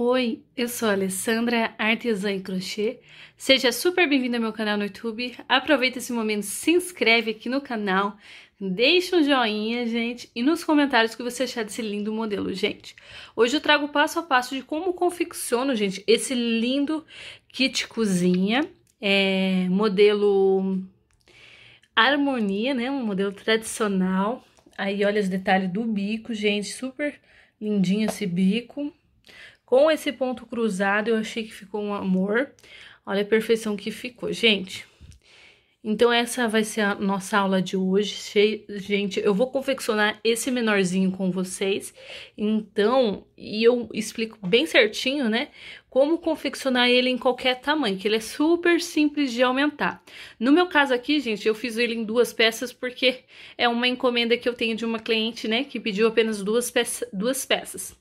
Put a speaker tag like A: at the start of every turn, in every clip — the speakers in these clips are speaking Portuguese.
A: Oi, eu sou a Alessandra, artesã e crochê. Seja super bem-vindo ao meu canal no YouTube. Aproveita esse momento, se inscreve aqui no canal, deixa um joinha, gente, e nos comentários o que você achar desse lindo modelo, gente. Hoje eu trago passo a passo de como confecciono, gente, esse lindo kit cozinha, é, modelo harmonia, né, um modelo tradicional. Aí olha os detalhes do bico, gente, super lindinho esse bico com esse ponto cruzado, eu achei que ficou um amor. Olha a perfeição que ficou, gente. Então, essa vai ser a nossa aula de hoje. Gente, eu vou confeccionar esse menorzinho com vocês. Então, e eu explico bem certinho, né? Como confeccionar ele em qualquer tamanho, que ele é super simples de aumentar. No meu caso aqui, gente, eu fiz ele em duas peças porque é uma encomenda que eu tenho de uma cliente, né? Que pediu apenas duas, peça... duas peças.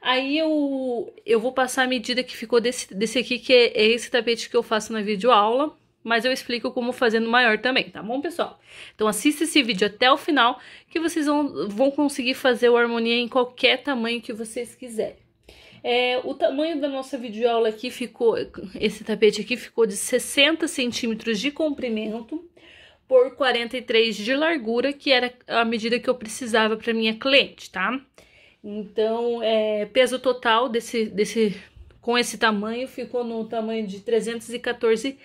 A: Aí eu, eu vou passar a medida que ficou desse, desse aqui, que é, esse tapete que eu faço na videoaula, mas eu explico como fazendo maior também, tá bom, pessoal? Então assista esse vídeo até o final, que vocês vão, vão conseguir fazer o harmonia em qualquer tamanho que vocês quiserem. É, o tamanho da nossa videoaula aqui ficou, esse tapete aqui ficou de 60 centímetros de comprimento por 43 de largura, que era a medida que eu precisava para minha cliente, tá? Tá? Então, é, peso total desse, desse, com esse tamanho ficou no tamanho de 314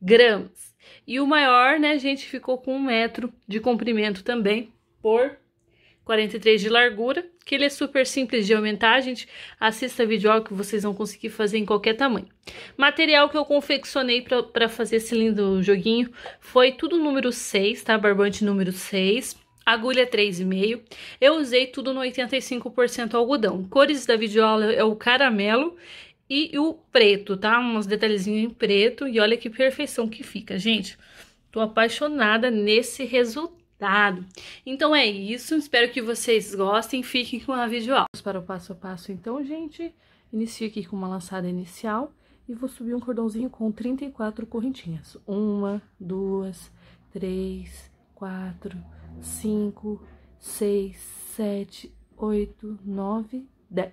A: gramas. E o maior, né, gente, ficou com um metro de comprimento também, por 43 de largura, que ele é super simples de aumentar, gente. Assista vídeo aula que vocês vão conseguir fazer em qualquer tamanho. Material que eu confeccionei para fazer esse lindo joguinho foi tudo número 6, tá? Barbante número 6 agulha 3,5. Eu usei tudo no 85% algodão. Cores da videoaula é o caramelo e o preto, tá? Uns detalhezinhos em preto e olha que perfeição que fica, gente. Tô apaixonada nesse resultado. Então é isso, espero que vocês gostem, fiquem com a videoaula. Vamos para o passo a passo então, gente. Inicio aqui com uma lançada inicial e vou subir um cordãozinho com 34 correntinhas. Uma, duas, três, quatro, 5, 6, 7, 8, 9, 10.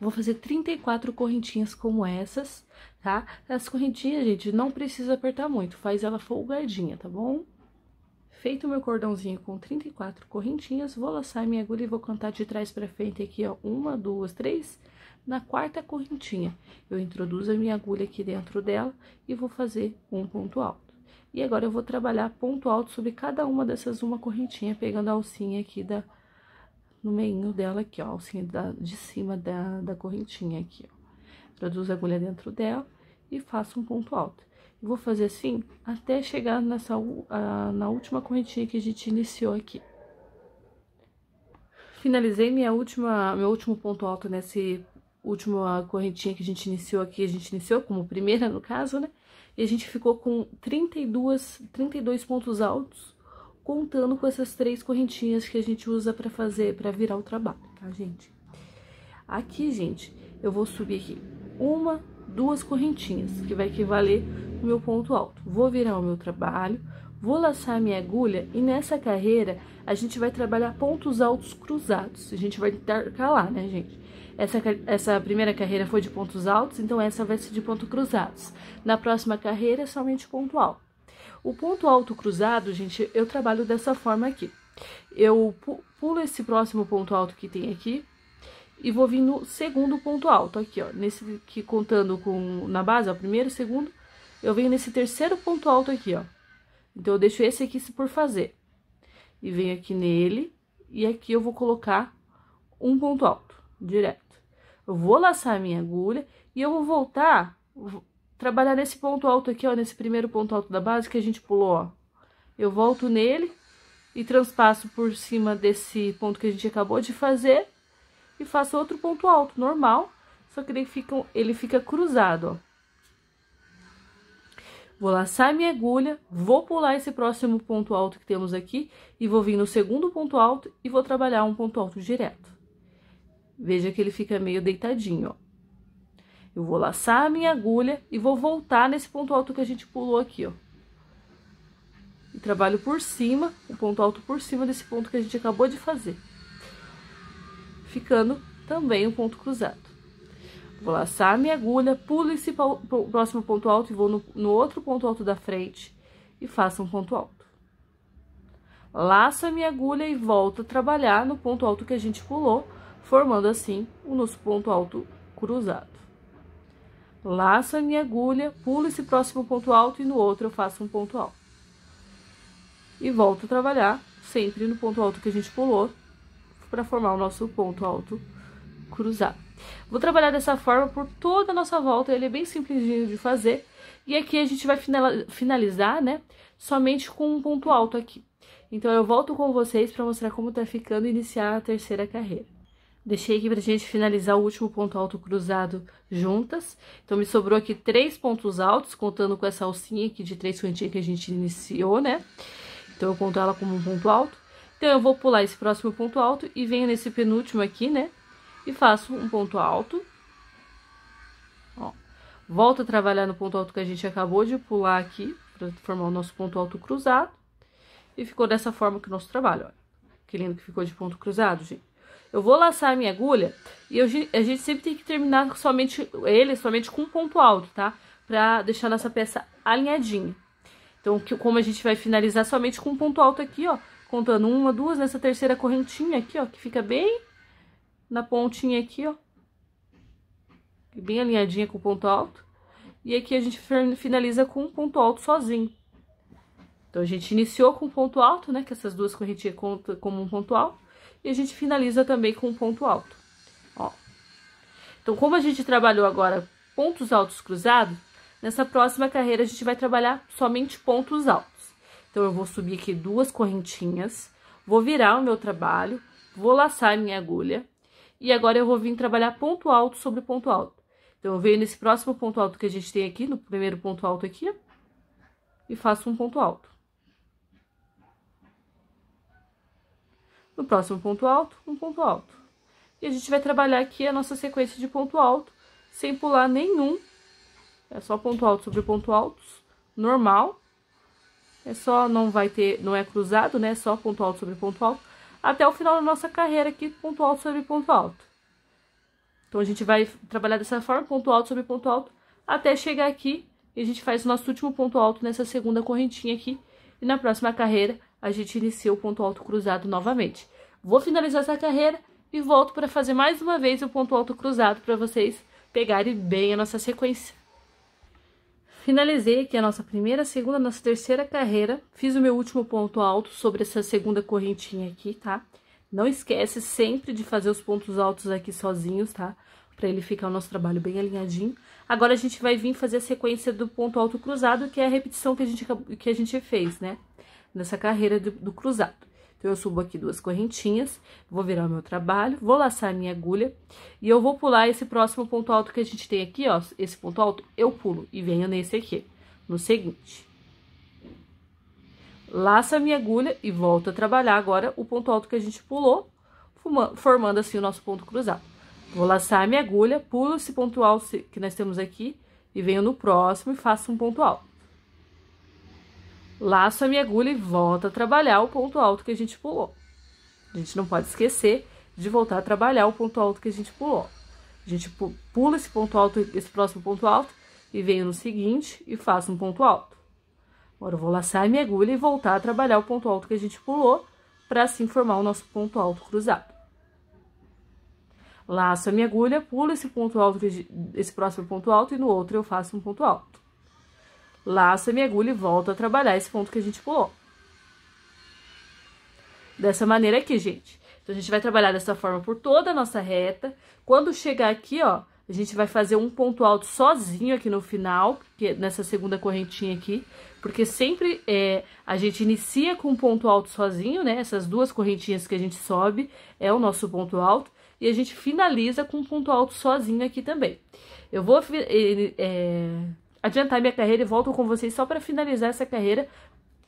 A: Vou fazer 34 correntinhas como essas, tá? As correntinhas, gente, não precisa apertar muito, faz ela folgadinha, tá bom? Feito meu cordãozinho com 34 correntinhas, vou laçar minha agulha e vou cantar de trás pra frente aqui, ó, uma, duas, três, na quarta correntinha. Eu introduzo a minha agulha aqui dentro dela e vou fazer um ponto alto. E agora eu vou trabalhar ponto alto sobre cada uma dessas uma correntinha, pegando a alcinha aqui da, no meinho dela aqui, ó, a alcinha da, de cima da, da correntinha aqui, ó. Produzo a agulha dentro dela e faço um ponto alto. vou fazer assim até chegar nessa, a, na última correntinha que a gente iniciou aqui. Finalizei minha última, meu último ponto alto nesse última correntinha que a gente iniciou aqui, a gente iniciou como primeira no caso, né? E a gente ficou com 32, 32 pontos altos, contando com essas três correntinhas que a gente usa para fazer, para virar o trabalho, tá, gente? Aqui, gente, eu vou subir aqui uma, duas correntinhas, que vai equivaler o meu ponto alto. Vou virar o meu trabalho, vou laçar minha agulha e nessa carreira a gente vai trabalhar pontos altos cruzados. A gente vai entarcar lá, né, gente? Essa, essa primeira carreira foi de pontos altos, então essa vai ser de ponto cruzados. Na próxima carreira é somente ponto alto. O ponto alto cruzado, gente, eu trabalho dessa forma aqui. Eu pulo esse próximo ponto alto que tem aqui e vou vir no segundo ponto alto aqui, ó. Nesse que contando com na base, ó, primeiro, segundo, eu venho nesse terceiro ponto alto aqui, ó. Então, eu deixo esse aqui por fazer. E venho aqui nele, e aqui eu vou colocar um ponto alto, direto eu vou laçar a minha agulha e eu vou voltar, vou trabalhar nesse ponto alto aqui, ó, nesse primeiro ponto alto da base que a gente pulou, ó. Eu volto nele e transpasso por cima desse ponto que a gente acabou de fazer e faço outro ponto alto, normal, só que ele fica, ele fica cruzado, ó. Vou laçar minha agulha, vou pular esse próximo ponto alto que temos aqui e vou vir no segundo ponto alto e vou trabalhar um ponto alto direto. Veja que ele fica meio deitadinho, ó. Eu vou laçar a minha agulha e vou voltar nesse ponto alto que a gente pulou aqui, ó. E trabalho por cima, o ponto alto por cima desse ponto que a gente acabou de fazer. Ficando também um ponto cruzado. Vou laçar a minha agulha, pulo esse próximo ponto alto e vou no, no outro ponto alto da frente e faço um ponto alto. Laço a minha agulha e volto a trabalhar no ponto alto que a gente pulou formando assim o nosso ponto alto cruzado. Laço a minha agulha, pulo esse próximo ponto alto e no outro eu faço um ponto alto. E volto a trabalhar sempre no ponto alto que a gente pulou para formar o nosso ponto alto cruzado. Vou trabalhar dessa forma por toda a nossa volta, ele é bem simplesinho de fazer. E aqui a gente vai finalizar, né, somente com um ponto alto aqui. Então, eu volto com vocês para mostrar como tá ficando e iniciar a terceira carreira. Deixei aqui pra gente finalizar o último ponto alto cruzado juntas. Então, me sobrou aqui três pontos altos, contando com essa alcinha aqui de três cantinhas que a gente iniciou, né? Então, eu conto ela como um ponto alto. Então, eu vou pular esse próximo ponto alto e venho nesse penúltimo aqui, né? E faço um ponto alto. Ó. Volto a trabalhar no ponto alto que a gente acabou de pular aqui, pra formar o nosso ponto alto cruzado. E ficou dessa forma que o nosso trabalho, olha. Que lindo que ficou de ponto cruzado, gente. Eu vou laçar a minha agulha e eu, a gente sempre tem que terminar somente ele, somente com um ponto alto, tá? Pra deixar nossa peça alinhadinha. Então, que, como a gente vai finalizar somente com um ponto alto aqui, ó. Contando uma, duas, nessa terceira correntinha aqui, ó. Que fica bem na pontinha aqui, ó. Bem alinhadinha com o ponto alto. E aqui a gente finaliza com um ponto alto sozinho. Então, a gente iniciou com um ponto alto, né? Que essas duas correntinhas contam como um ponto alto. E a gente finaliza também com um ponto alto. Ó. Então, como a gente trabalhou agora pontos altos cruzados, nessa próxima carreira a gente vai trabalhar somente pontos altos. Então, eu vou subir aqui duas correntinhas, vou virar o meu trabalho, vou laçar a minha agulha. E agora, eu vou vir trabalhar ponto alto sobre ponto alto. Então, eu venho nesse próximo ponto alto que a gente tem aqui, no primeiro ponto alto aqui, e faço um ponto alto. No próximo ponto alto, um ponto alto. E a gente vai trabalhar aqui a nossa sequência de ponto alto, sem pular nenhum. É só ponto alto sobre ponto alto normal. É só, não vai ter, não é cruzado, né? É só ponto alto sobre ponto alto. Até o final da nossa carreira aqui, ponto alto sobre ponto alto. Então, a gente vai trabalhar dessa forma, ponto alto sobre ponto alto, até chegar aqui. E a gente faz o nosso último ponto alto nessa segunda correntinha aqui. E na próxima carreira, a gente inicia o ponto alto cruzado novamente. Vou finalizar essa carreira e volto para fazer mais uma vez o ponto alto cruzado para vocês pegarem bem a nossa sequência. Finalizei aqui a nossa primeira, segunda, nossa terceira carreira. Fiz o meu último ponto alto sobre essa segunda correntinha aqui, tá? Não esquece sempre de fazer os pontos altos aqui sozinhos, tá? Pra ele ficar o nosso trabalho bem alinhadinho. Agora, a gente vai vir fazer a sequência do ponto alto cruzado, que é a repetição que a gente, que a gente fez, né? nessa carreira do, do cruzado. Então, eu subo aqui duas correntinhas, vou virar o meu trabalho, vou laçar a minha agulha e eu vou pular esse próximo ponto alto que a gente tem aqui, ó. Esse ponto alto, eu pulo e venho nesse aqui, no seguinte. Laço a minha agulha e volto a trabalhar agora o ponto alto que a gente pulou, formando assim o nosso ponto cruzado. Vou laçar a minha agulha, pulo esse ponto alto que nós temos aqui e venho no próximo e faço um ponto alto laço a minha agulha e volta a trabalhar o ponto alto que a gente pulou. A gente não pode esquecer de voltar a trabalhar o ponto alto que a gente pulou. A gente pula esse ponto alto, esse próximo ponto alto, e venho no seguinte e faço um ponto alto. Agora eu vou laçar a minha agulha e voltar a trabalhar o ponto alto que a gente pulou, para assim formar o nosso ponto alto cruzado. Laço a minha agulha, pulo esse ponto alto, esse próximo ponto alto, e no outro eu faço um ponto alto laça, agulha e volta a trabalhar esse ponto que a gente pulou. Dessa maneira aqui, gente. Então, a gente vai trabalhar dessa forma por toda a nossa reta. Quando chegar aqui, ó, a gente vai fazer um ponto alto sozinho aqui no final, porque, nessa segunda correntinha aqui, porque sempre é, a gente inicia com um ponto alto sozinho, né? Essas duas correntinhas que a gente sobe é o nosso ponto alto, e a gente finaliza com um ponto alto sozinho aqui também. Eu vou... É, adiantar minha carreira e volto com vocês só para finalizar essa carreira,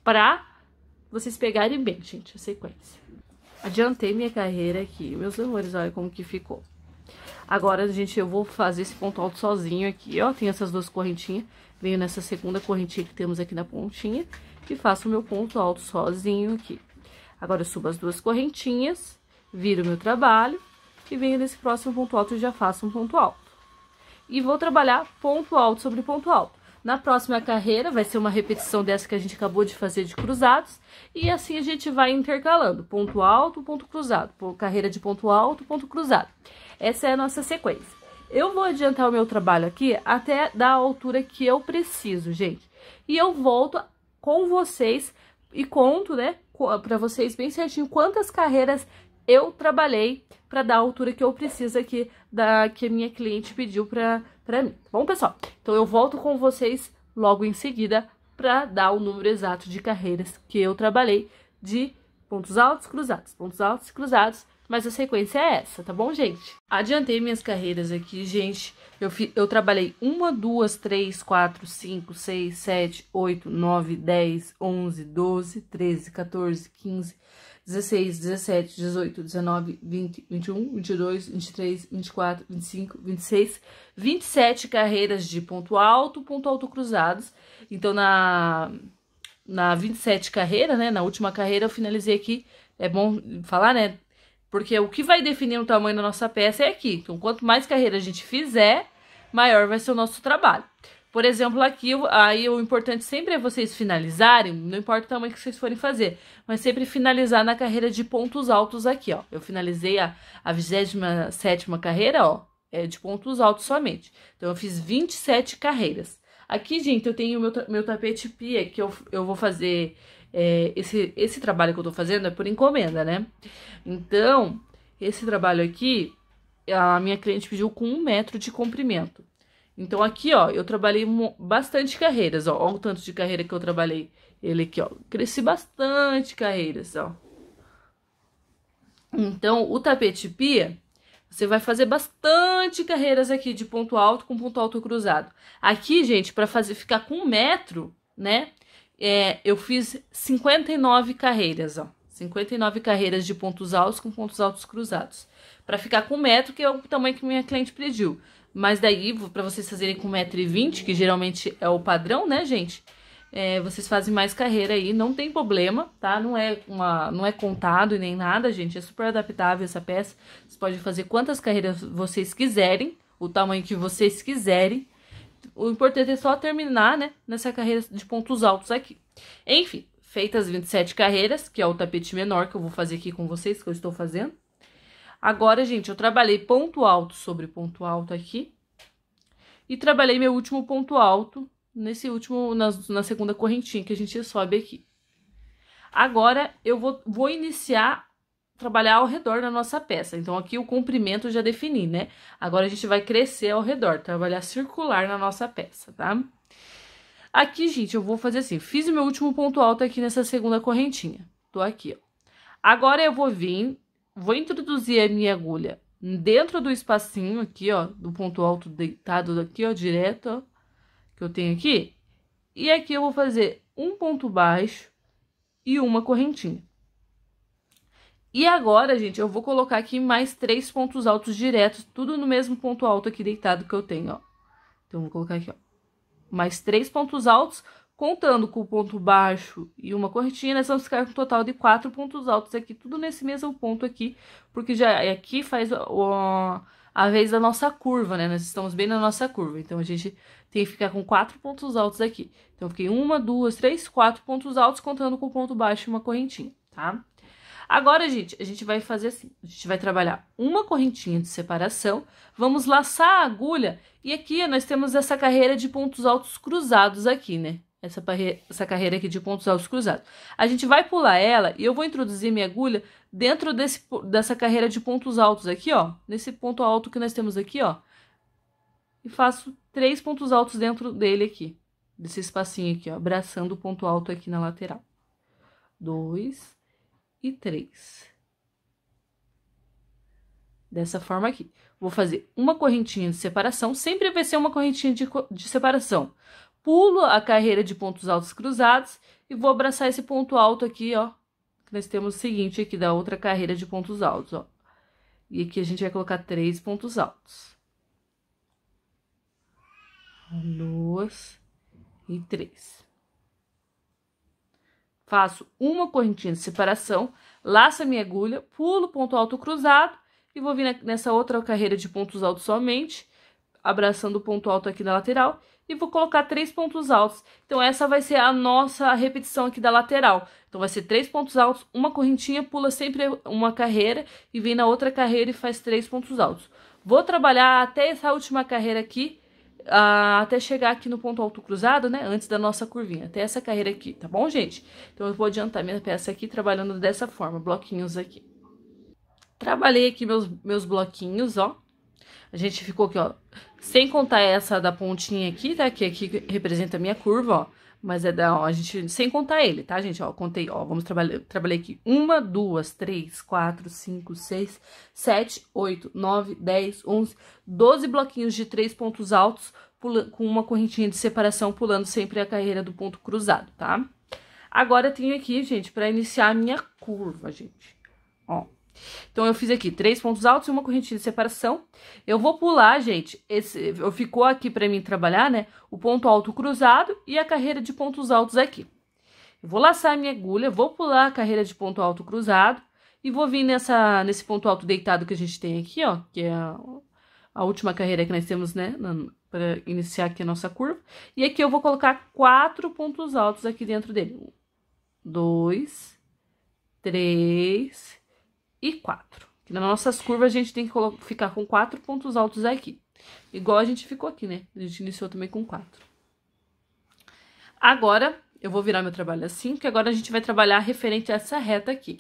A: pra vocês pegarem bem, gente, a sequência. Adiantei minha carreira aqui, meus amores, olha como que ficou. Agora, gente, eu vou fazer esse ponto alto sozinho aqui, ó, tem essas duas correntinhas, venho nessa segunda correntinha que temos aqui na pontinha e faço o meu ponto alto sozinho aqui. Agora, eu subo as duas correntinhas, viro meu trabalho e venho nesse próximo ponto alto e já faço um ponto alto e vou trabalhar ponto alto sobre ponto alto. Na próxima carreira vai ser uma repetição dessa que a gente acabou de fazer de cruzados e assim a gente vai intercalando, ponto alto, ponto cruzado, carreira de ponto alto, ponto cruzado. Essa é a nossa sequência. Eu vou adiantar o meu trabalho aqui até da altura que eu preciso, gente. E eu volto com vocês e conto, né, para vocês bem certinho quantas carreiras eu trabalhei para dar a altura que eu preciso aqui da que a minha cliente pediu para para mim. bom, pessoal? Então eu volto com vocês logo em seguida para dar o número exato de carreiras que eu trabalhei de pontos altos cruzados, pontos altos cruzados, mas a sequência é essa, tá bom, gente? Adiantei minhas carreiras aqui, gente. Eu, fi, eu trabalhei uma, duas, três, quatro, cinco, seis, sete, oito, nove, dez, onze, doze, treze, 14, quinze. 16, 17, 18, 19, 20, 21, 22, 23, 24, 25, 26, 27 carreiras de ponto alto, ponto alto cruzados. Então, na, na 27 carreira, né, na última carreira, eu finalizei aqui. É bom falar, né? Porque o que vai definir o tamanho da nossa peça é aqui. Então, quanto mais carreira a gente fizer, maior vai ser o nosso trabalho. Por exemplo, aqui, aí o importante sempre é vocês finalizarem, não importa o tamanho que vocês forem fazer, mas sempre finalizar na carreira de pontos altos aqui, ó. Eu finalizei a, a 27 carreira, ó, é de pontos altos somente. Então, eu fiz 27 carreiras. Aqui, gente, eu tenho meu, meu tapete pia, que eu, eu vou fazer... É, esse, esse trabalho que eu tô fazendo é por encomenda, né? Então, esse trabalho aqui, a minha cliente pediu com um metro de comprimento. Então, aqui, ó, eu trabalhei bastante carreiras, ó. Olha o tanto de carreira que eu trabalhei. Ele aqui, ó. Cresci bastante carreiras, ó. Então, o tapete pia, você vai fazer bastante carreiras aqui, de ponto alto com ponto alto cruzado. Aqui, gente, para fazer ficar com um metro, né? É, eu fiz 59 carreiras, ó. 59 carreiras de pontos altos com pontos altos cruzados. Para ficar com um metro, que é o tamanho que minha cliente pediu. Mas daí, para vocês fazerem com 1,20m, que geralmente é o padrão, né, gente? É, vocês fazem mais carreira aí, não tem problema, tá? Não é, uma, não é contado e nem nada, gente. É super adaptável essa peça. Vocês podem fazer quantas carreiras vocês quiserem, o tamanho que vocês quiserem. O importante é só terminar, né, nessa carreira de pontos altos aqui. Enfim, feitas 27 carreiras, que é o tapete menor que eu vou fazer aqui com vocês, que eu estou fazendo. Agora, gente, eu trabalhei ponto alto sobre ponto alto aqui. E trabalhei meu último ponto alto nesse último, na, na segunda correntinha que a gente sobe aqui. Agora, eu vou, vou iniciar trabalhar ao redor da nossa peça. Então, aqui o comprimento já defini, né? Agora, a gente vai crescer ao redor, trabalhar circular na nossa peça, tá? Aqui, gente, eu vou fazer assim. Fiz o meu último ponto alto aqui nessa segunda correntinha. Tô aqui, ó. Agora, eu vou vir vou introduzir a minha agulha dentro do espacinho aqui, ó, do ponto alto deitado daqui, ó, direto, ó, que eu tenho aqui. E aqui eu vou fazer um ponto baixo e uma correntinha. E agora, gente, eu vou colocar aqui mais três pontos altos diretos, tudo no mesmo ponto alto aqui deitado que eu tenho, ó. Então, vou colocar aqui, ó. Mais três pontos altos Contando com o ponto baixo e uma cortina, nós vamos ficar com um total de quatro pontos altos aqui, tudo nesse mesmo ponto aqui, porque já é aqui faz a, a vez da nossa curva, né? Nós estamos bem na nossa curva, então a gente tem que ficar com quatro pontos altos aqui. Então, fiquei uma, duas, três, quatro pontos altos, contando com o ponto baixo e uma correntinha, tá? Agora, gente, a gente vai fazer assim, a gente vai trabalhar uma correntinha de separação, vamos laçar a agulha, e aqui nós temos essa carreira de pontos altos cruzados aqui, né? essa, essa carreira aqui de pontos altos cruzados. A gente vai pular ela e eu vou introduzir minha agulha dentro desse, dessa carreira de pontos altos aqui, ó. Nesse ponto alto que nós temos aqui, ó. E faço três pontos altos dentro dele aqui. Desse espacinho aqui, ó. Abraçando o ponto alto aqui na lateral. Dois e três. Dessa forma aqui. Vou fazer uma correntinha de separação. Sempre vai ser uma correntinha de, de separação pulo a carreira de pontos altos cruzados e vou abraçar esse ponto alto aqui, ó. Nós temos o seguinte aqui da outra carreira de pontos altos, ó. E aqui a gente vai colocar três pontos altos. Um, duas e três. Faço uma correntinha de separação, laço a minha agulha, pulo ponto alto cruzado e vou vir nessa outra carreira de pontos altos somente abraçando o ponto alto aqui da lateral e vou colocar três pontos altos. Então, essa vai ser a nossa repetição aqui da lateral. Então, vai ser três pontos altos, uma correntinha, pula sempre uma carreira e vem na outra carreira e faz três pontos altos. Vou trabalhar até essa última carreira aqui, uh, até chegar aqui no ponto alto cruzado, né? Antes da nossa curvinha, até essa carreira aqui, tá bom, gente? Então, eu vou adiantar minha peça aqui trabalhando dessa forma, bloquinhos aqui. Trabalhei aqui meus, meus bloquinhos, ó. A gente ficou aqui, ó, sem contar essa da pontinha aqui, tá? Que aqui representa a minha curva, ó. Mas é da, ó, a gente, sem contar ele, tá, gente? Ó, contei, ó, vamos trabalhar, trabalhei aqui. Uma, duas, três, quatro, cinco, seis, sete, oito, nove, dez, onze, doze bloquinhos de três pontos altos pula, com uma correntinha de separação, pulando sempre a carreira do ponto cruzado, tá? Agora, eu tenho aqui, gente, pra iniciar a minha curva, gente. Ó, então, eu fiz aqui três pontos altos e uma correntinha de separação. Eu vou pular, gente, esse, ficou aqui pra mim trabalhar, né, o ponto alto cruzado e a carreira de pontos altos aqui. Eu vou laçar a minha agulha, vou pular a carreira de ponto alto cruzado e vou vir nessa, nesse ponto alto deitado que a gente tem aqui, ó, que é a, a última carreira que nós temos, né, para iniciar aqui a nossa curva. E aqui eu vou colocar quatro pontos altos aqui dentro dele. Um, dois, três, e 4. Nas nossas curvas, a gente tem que ficar com quatro pontos altos aqui. Igual a gente ficou aqui, né? A gente iniciou também com quatro. Agora, eu vou virar meu trabalho assim, que agora a gente vai trabalhar referente a essa reta aqui.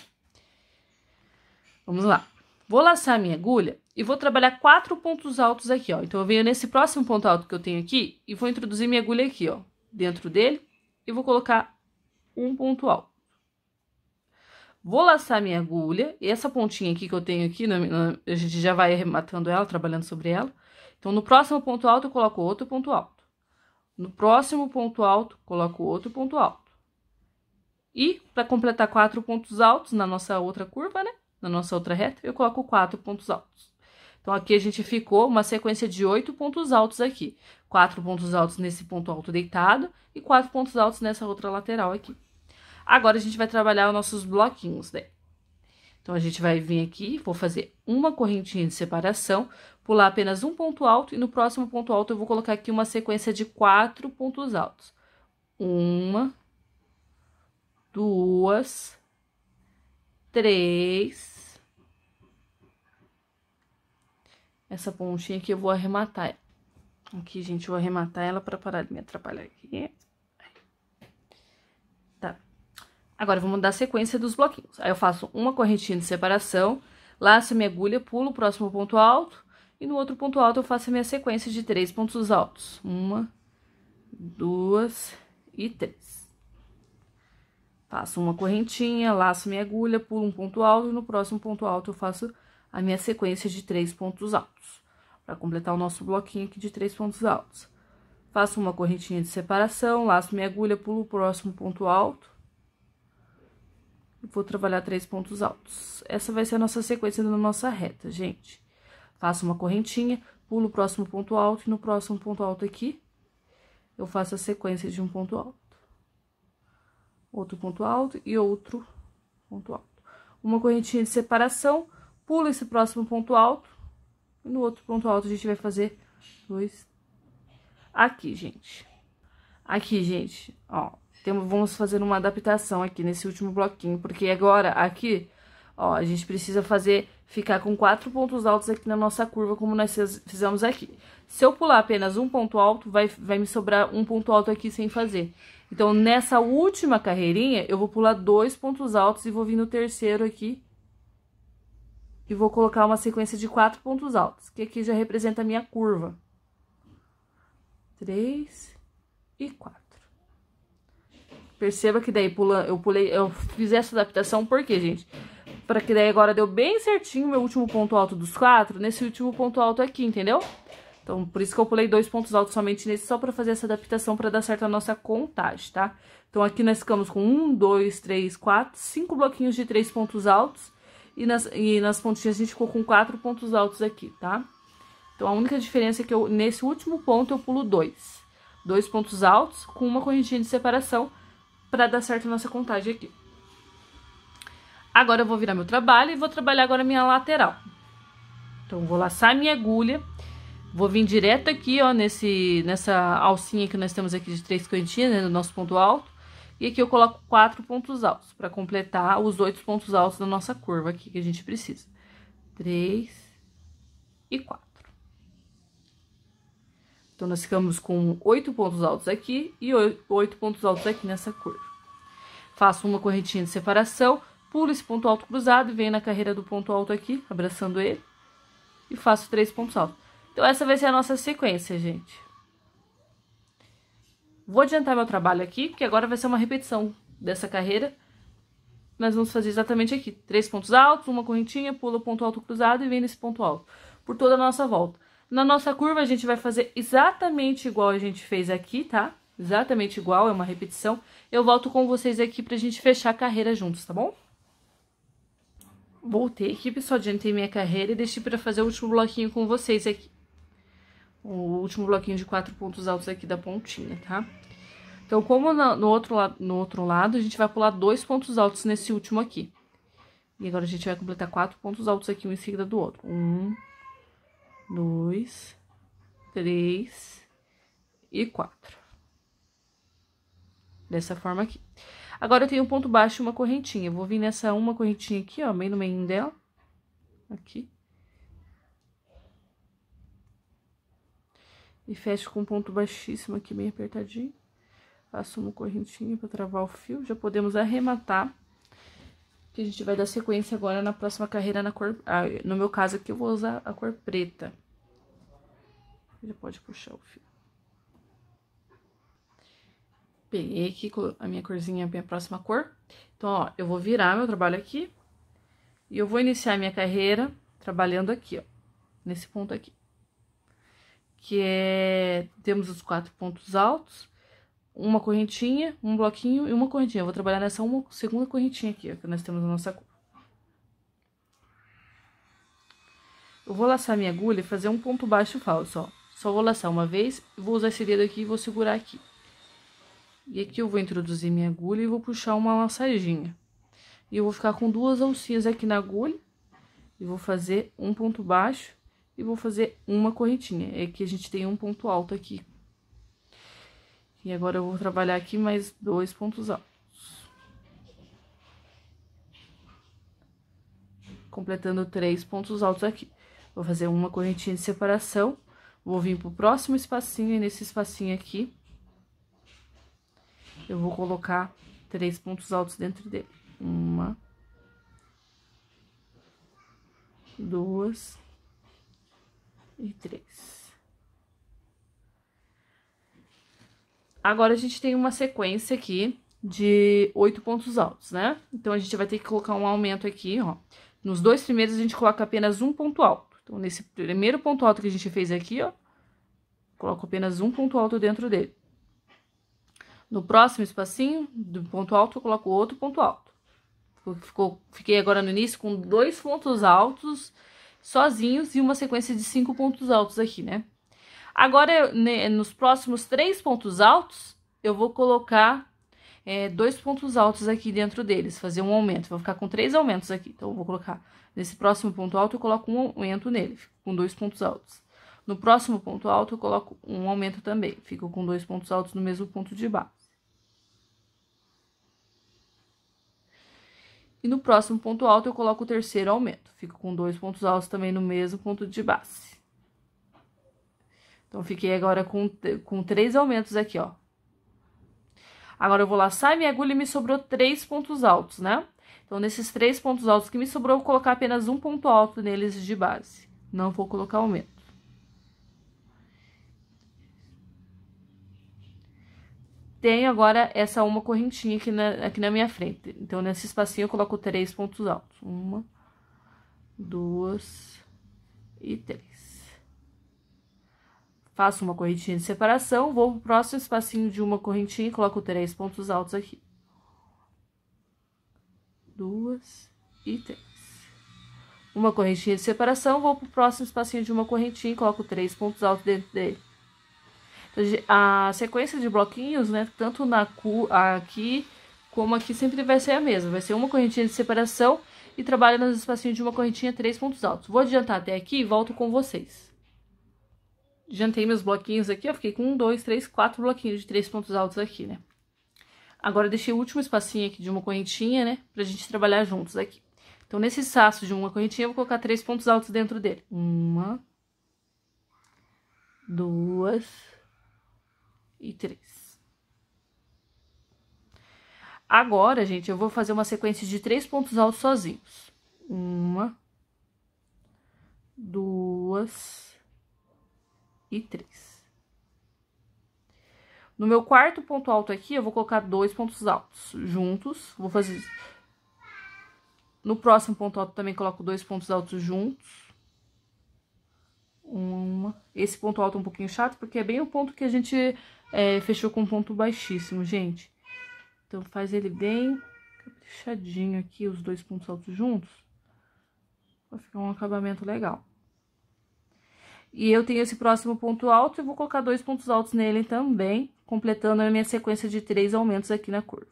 A: Vamos lá. Vou laçar a minha agulha e vou trabalhar quatro pontos altos aqui, ó. Então, eu venho nesse próximo ponto alto que eu tenho aqui e vou introduzir minha agulha aqui, ó, dentro dele. E vou colocar um ponto alto. Vou laçar minha agulha, e essa pontinha aqui que eu tenho aqui, na, na, a gente já vai arrematando ela, trabalhando sobre ela. Então, no próximo ponto alto, eu coloco outro ponto alto. No próximo ponto alto, coloco outro ponto alto. E, para completar quatro pontos altos na nossa outra curva, né? Na nossa outra reta, eu coloco quatro pontos altos. Então, aqui a gente ficou uma sequência de oito pontos altos aqui. Quatro pontos altos nesse ponto alto deitado e quatro pontos altos nessa outra lateral aqui. Agora a gente vai trabalhar os nossos bloquinhos, né? Então, a gente vai vir aqui, vou fazer uma correntinha de separação, pular apenas um ponto alto, e no próximo ponto alto eu vou colocar aqui uma sequência de quatro pontos altos. Uma, duas, três. Essa pontinha aqui eu vou arrematar. Aqui, gente, eu vou arrematar ela para parar de me atrapalhar aqui. Agora, vamos dar a sequência dos bloquinhos. Aí, eu faço uma correntinha de separação, laço minha agulha, pulo o próximo ponto alto, e no outro ponto alto eu faço a minha sequência de três pontos altos. Uma, duas e três. Faço uma correntinha, laço minha agulha, pulo um ponto alto, e no próximo ponto alto eu faço a minha sequência de três pontos altos. Para completar o nosso bloquinho aqui de três pontos altos. Faço uma correntinha de separação, laço minha agulha, pulo o próximo ponto alto Vou trabalhar três pontos altos. Essa vai ser a nossa sequência da nossa reta, gente. Faço uma correntinha, pulo o próximo ponto alto e no próximo ponto alto aqui, eu faço a sequência de um ponto alto. Outro ponto alto e outro ponto alto. Uma correntinha de separação, pulo esse próximo ponto alto e no outro ponto alto a gente vai fazer dois... Aqui, gente. Aqui, gente, ó, temos vamos fazer uma adaptação aqui nesse último bloquinho, porque agora aqui, ó, a gente precisa fazer ficar com quatro pontos altos aqui na nossa curva, como nós fizemos aqui. Se eu pular apenas um ponto alto, vai, vai me sobrar um ponto alto aqui sem fazer. Então, nessa última carreirinha, eu vou pular dois pontos altos e vou vir no terceiro aqui. E vou colocar uma sequência de quatro pontos altos, que aqui já representa a minha curva. Três e quatro. Perceba que daí pula, eu pulei, eu fiz essa adaptação porque, gente, para que daí agora deu bem certinho meu último ponto alto dos quatro nesse último ponto alto aqui, entendeu? Então, por isso que eu pulei dois pontos altos somente nesse, só para fazer essa adaptação para dar certo a nossa contagem, tá? Então, aqui nós ficamos com um, dois, três, quatro, cinco bloquinhos de três pontos altos. E nas, e nas pontinhas a gente ficou com quatro pontos altos aqui, tá? Então, a única diferença é que eu, nesse último ponto eu pulo dois. Dois pontos altos com uma correntinha de separação para dar certo a nossa contagem aqui. Agora eu vou virar meu trabalho e vou trabalhar agora minha lateral. Então, vou laçar minha agulha, vou vir direto aqui, ó, nesse, nessa alcinha que nós temos aqui de três cantinhas, né, no nosso ponto alto. E aqui eu coloco quatro pontos altos, para completar os oito pontos altos da nossa curva aqui que a gente precisa. Três e quatro. Então, nós ficamos com oito pontos altos aqui e oito pontos altos aqui nessa curva. Faço uma correntinha de separação, pulo esse ponto alto cruzado e venho na carreira do ponto alto aqui, abraçando ele, e faço três pontos altos. Então, essa vai ser a nossa sequência, gente. Vou adiantar meu trabalho aqui, porque agora vai ser uma repetição dessa carreira. Nós vamos fazer exatamente aqui. Três pontos altos, uma correntinha, pula o ponto alto cruzado e vem nesse ponto alto. Por toda a nossa volta. Na nossa curva, a gente vai fazer exatamente igual a gente fez aqui, tá? Exatamente igual, é uma repetição. Eu volto com vocês aqui pra gente fechar a carreira juntos, tá bom? Voltei aqui, pessoal, adiantei minha carreira e deixei pra fazer o último bloquinho com vocês aqui. O último bloquinho de quatro pontos altos aqui da pontinha, tá? Então, como no outro, lado, no outro lado, a gente vai pular dois pontos altos nesse último aqui. E agora a gente vai completar quatro pontos altos aqui, um em seguida do outro. Um, dois, três e quatro. Dessa forma aqui. Agora, eu tenho um ponto baixo e uma correntinha. Eu vou vir nessa uma correntinha aqui, ó, bem no meio dela. Aqui. E fecho com um ponto baixíssimo aqui, bem apertadinho. Faço uma correntinha para travar o fio. Já podemos arrematar que a gente vai dar sequência agora na próxima carreira na cor... Ah, no meu caso aqui eu vou usar a cor preta. Já pode puxar o fio. Peguei aqui a minha corzinha, a minha próxima cor. Então, ó, eu vou virar meu trabalho aqui. E eu vou iniciar minha carreira trabalhando aqui, ó. Nesse ponto aqui. Que é... Temos os quatro pontos altos uma correntinha, um bloquinho e uma correntinha. Eu vou trabalhar nessa uma, segunda correntinha aqui, ó, que nós temos a nossa cor. Eu vou laçar minha agulha e fazer um ponto baixo falso, ó. Só vou laçar uma vez, vou usar esse dedo aqui e vou segurar aqui. E aqui eu vou introduzir minha agulha e vou puxar uma laçadinha. E eu vou ficar com duas alcinhas aqui na agulha. E vou fazer um ponto baixo e vou fazer uma correntinha. É que a gente tem um ponto alto aqui, e agora eu vou trabalhar aqui mais dois pontos altos. Completando três pontos altos aqui. Vou fazer uma correntinha de separação, vou vir pro próximo espacinho e nesse espacinho aqui eu vou colocar três pontos altos dentro dele. Uma, duas e três. Agora a gente tem uma sequência aqui de oito pontos altos, né? Então, a gente vai ter que colocar um aumento aqui, ó. Nos dois primeiros, a gente coloca apenas um ponto alto. Então, nesse primeiro ponto alto que a gente fez aqui, ó, coloco apenas um ponto alto dentro dele. No próximo espacinho do ponto alto, eu coloco outro ponto alto. Ficou, fiquei agora no início com dois pontos altos sozinhos e uma sequência de cinco pontos altos aqui, né? Agora, né, nos próximos três pontos altos, eu vou colocar é, dois pontos altos aqui dentro deles, fazer um aumento. Vou ficar com três aumentos aqui. Então, eu vou colocar nesse próximo ponto alto, eu coloco um aumento nele, fico com dois pontos altos. No próximo ponto alto, eu coloco um aumento também, fico com dois pontos altos no mesmo ponto de base. E no próximo ponto alto, eu coloco o terceiro aumento, fico com dois pontos altos também no mesmo ponto de base. Então, fiquei agora com, com três aumentos aqui, ó. Agora, eu vou laçar minha agulha e me sobrou três pontos altos, né? Então, nesses três pontos altos que me sobrou, eu vou colocar apenas um ponto alto neles de base. Não vou colocar aumento. Tenho agora essa uma correntinha aqui na, aqui na minha frente. Então, nesse espacinho, eu coloco três pontos altos. Uma, duas e três. Faço uma correntinha de separação, vou pro próximo espacinho de uma correntinha e coloco três pontos altos aqui. Duas e três. Uma correntinha de separação, vou pro próximo espacinho de uma correntinha e coloco três pontos altos dentro dele. Então, a sequência de bloquinhos, né, tanto na cu, aqui como aqui sempre vai ser a mesma. Vai ser uma correntinha de separação e trabalho nos espacinhos de uma correntinha, três pontos altos. Vou adiantar até aqui e volto com vocês jantei meus bloquinhos aqui, eu fiquei com um, dois, três, quatro bloquinhos de três pontos altos aqui, né? Agora, deixei o último espacinho aqui de uma correntinha, né? Pra gente trabalhar juntos aqui. Então, nesse saço de uma correntinha, eu vou colocar três pontos altos dentro dele. Uma, duas e três. Agora, gente, eu vou fazer uma sequência de três pontos altos sozinhos. Uma, duas e três. No meu quarto ponto alto aqui, eu vou colocar dois pontos altos juntos. Vou fazer... No próximo ponto alto, também coloco dois pontos altos juntos. Uma... Esse ponto alto é um pouquinho chato, porque é bem o ponto que a gente é, fechou com um ponto baixíssimo, gente. Então, faz ele bem caprichadinho aqui, os dois pontos altos juntos. Vai ficar um acabamento legal. E eu tenho esse próximo ponto alto e vou colocar dois pontos altos nele também, completando a minha sequência de três aumentos aqui na curva.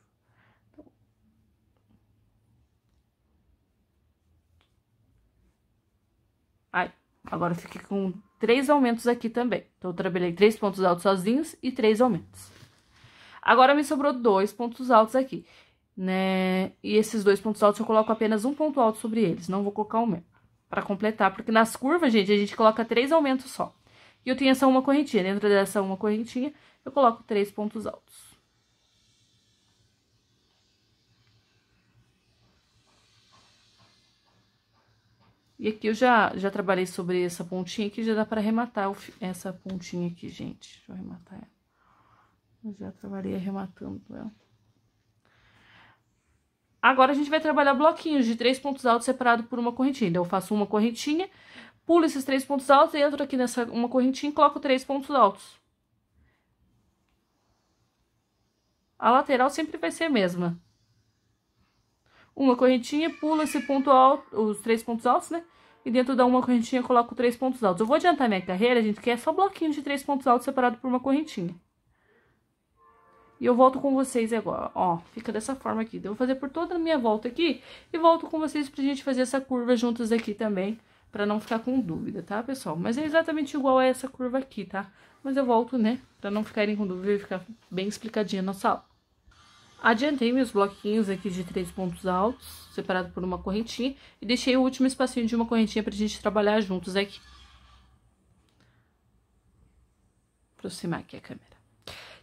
A: Aí, agora eu fiquei com três aumentos aqui também. Então, eu trabalhei três pontos altos sozinhos e três aumentos. Agora, me sobrou dois pontos altos aqui, né? E esses dois pontos altos eu coloco apenas um ponto alto sobre eles, não vou colocar aumento para completar, porque nas curvas, gente, a gente coloca três aumentos só. E eu tenho essa uma correntinha, dentro dessa uma correntinha, eu coloco três pontos altos. E aqui eu já, já trabalhei sobre essa pontinha aqui, já dá para arrematar essa pontinha aqui, gente. Deixa eu arrematar ela. Eu já trabalhei arrematando ela. Agora a gente vai trabalhar bloquinhos de três pontos altos separado por uma correntinha. Então, eu faço uma correntinha, pulo esses três pontos altos, entro aqui nessa uma correntinha e coloco três pontos altos. A lateral sempre vai ser a mesma. Uma correntinha, pulo esse ponto alto, os três pontos altos, né? E dentro da uma correntinha coloco três pontos altos. Eu vou adiantar minha carreira, gente, que é só bloquinho de três pontos altos separado por uma correntinha. E eu volto com vocês agora, ó, fica dessa forma aqui. Eu vou fazer por toda a minha volta aqui e volto com vocês pra gente fazer essa curva juntos aqui também, pra não ficar com dúvida, tá, pessoal? Mas é exatamente igual a essa curva aqui, tá? Mas eu volto, né, pra não ficarem com dúvida e ficar bem explicadinha na nossa Adiantei meus bloquinhos aqui de três pontos altos, separado por uma correntinha, e deixei o último espacinho de uma correntinha pra gente trabalhar juntos aqui. Aproximar aqui a câmera.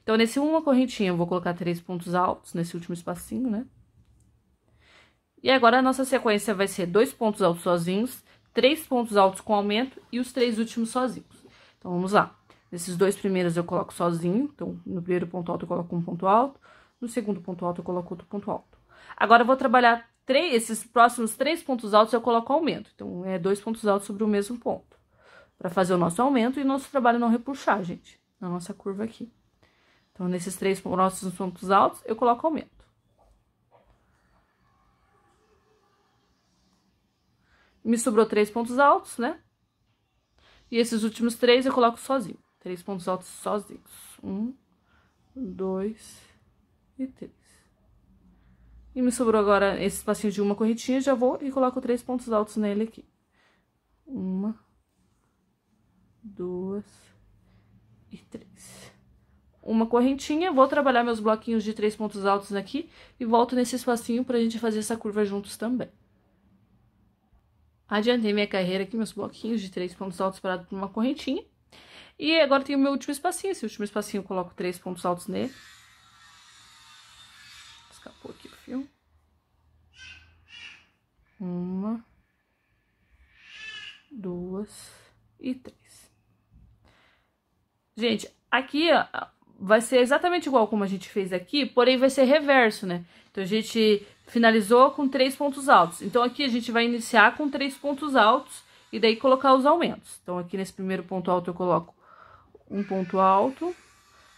A: Então, nesse uma correntinha, eu vou colocar três pontos altos, nesse último espacinho, né? E agora, a nossa sequência vai ser dois pontos altos sozinhos, três pontos altos com aumento e os três últimos sozinhos. Então, vamos lá. Nesses dois primeiros eu coloco sozinho, então, no primeiro ponto alto eu coloco um ponto alto, no segundo ponto alto eu coloco outro ponto alto. Agora, eu vou trabalhar três, esses próximos três pontos altos eu coloco aumento, então, é dois pontos altos sobre o mesmo ponto, para fazer o nosso aumento e o nosso trabalho não repuxar, gente, na nossa curva aqui. Então, nesses três nossos pontos altos, eu coloco aumento. Me sobrou três pontos altos, né? E esses últimos três eu coloco sozinho. Três pontos altos sozinhos. Um, dois e três. E me sobrou agora esse espacinho de uma corretinha, já vou e coloco três pontos altos nele aqui. Uma, duas e três uma correntinha, vou trabalhar meus bloquinhos de três pontos altos aqui e volto nesse espacinho pra gente fazer essa curva juntos também. Adiantei minha carreira aqui, meus bloquinhos de três pontos altos parado por uma correntinha. E agora tem o meu último espacinho, esse último espacinho eu coloco três pontos altos nele. Escapou aqui o fio. Uma, duas e três. Gente, aqui, ó, vai ser exatamente igual como a gente fez aqui, porém vai ser reverso, né? Então, a gente finalizou com três pontos altos. Então, aqui a gente vai iniciar com três pontos altos e daí colocar os aumentos. Então, aqui nesse primeiro ponto alto eu coloco um ponto alto,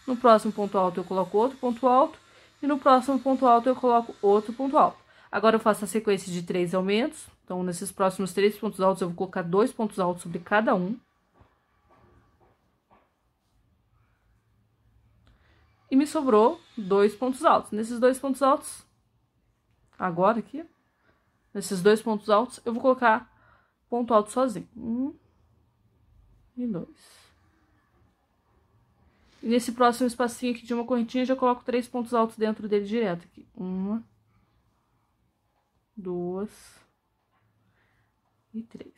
A: no próximo ponto alto eu coloco outro ponto alto, e no próximo ponto alto eu coloco outro ponto alto. Agora, eu faço a sequência de três aumentos. Então, nesses próximos três pontos altos, eu vou colocar dois pontos altos sobre cada um. e me sobrou dois pontos altos. Nesses dois pontos altos, agora aqui, nesses dois pontos altos, eu vou colocar ponto alto sozinho. Um e dois. E nesse próximo espacinho aqui de uma correntinha, eu já coloco três pontos altos dentro dele direto aqui. Uma, duas e três.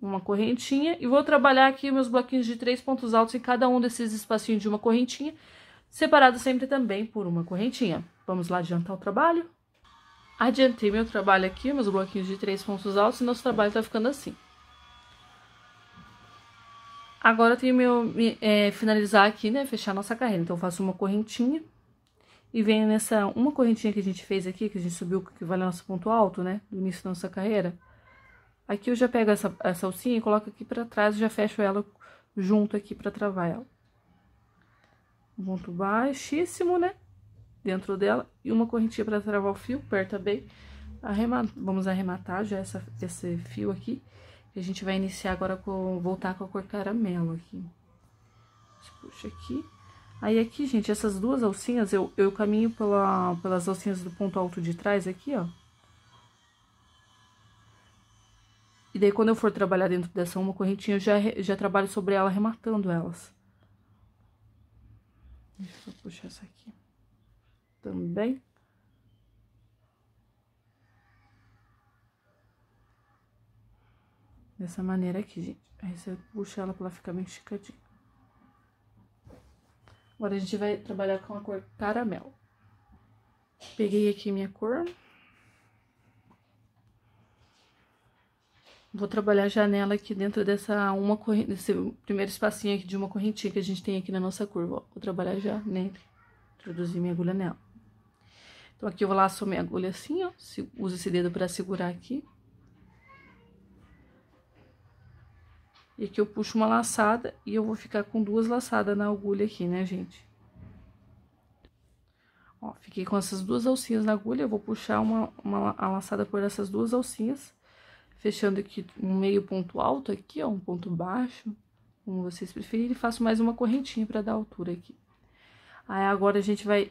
A: Uma correntinha. E vou trabalhar aqui meus bloquinhos de três pontos altos em cada um desses espacinhos de uma correntinha separado sempre também por uma correntinha. Vamos lá adiantar o trabalho? Adiantei meu trabalho aqui, meus bloquinhos de três pontos altos, e nosso trabalho tá ficando assim. Agora eu tenho meu é, finalizar aqui, né, fechar nossa carreira. Então, eu faço uma correntinha e venho nessa uma correntinha que a gente fez aqui, que a gente subiu, que vale nosso ponto alto, né, do início da nossa carreira. Aqui eu já pego essa, essa alcinha e coloco aqui pra trás, já fecho ela junto aqui pra travar ela um ponto baixíssimo, né? Dentro dela, e uma correntinha para travar o fio, aperta bem. Arremata, vamos arrematar já essa, esse fio aqui. E a gente vai iniciar agora com, voltar com a cor caramelo aqui. Puxa aqui. Aí aqui, gente, essas duas alcinhas, eu, eu caminho pela, pelas alcinhas do ponto alto de trás aqui, ó. E daí, quando eu for trabalhar dentro dessa uma correntinha, eu já, já trabalho sobre ela arrematando elas. Deixa eu puxar essa aqui também. Dessa maneira aqui, gente. Aí você puxa ela pra ela ficar bem esticadinha. Agora a gente vai trabalhar com a cor caramelo. Peguei aqui minha cor. Vou trabalhar a janela aqui dentro dessa uma corrente, desse primeiro espacinho aqui de uma correntinha que a gente tem aqui na nossa curva, Vou trabalhar já nele, né? introduzir minha agulha nela. Então, aqui eu laço minha agulha assim, ó, uso esse dedo pra segurar aqui. E aqui eu puxo uma laçada e eu vou ficar com duas laçadas na agulha aqui, né, gente? Ó, fiquei com essas duas alcinhas na agulha, eu vou puxar uma, uma a laçada por essas duas alcinhas fechando aqui um meio ponto alto aqui, ó, um ponto baixo, como vocês preferirem, faço mais uma correntinha para dar altura aqui. Aí agora a gente vai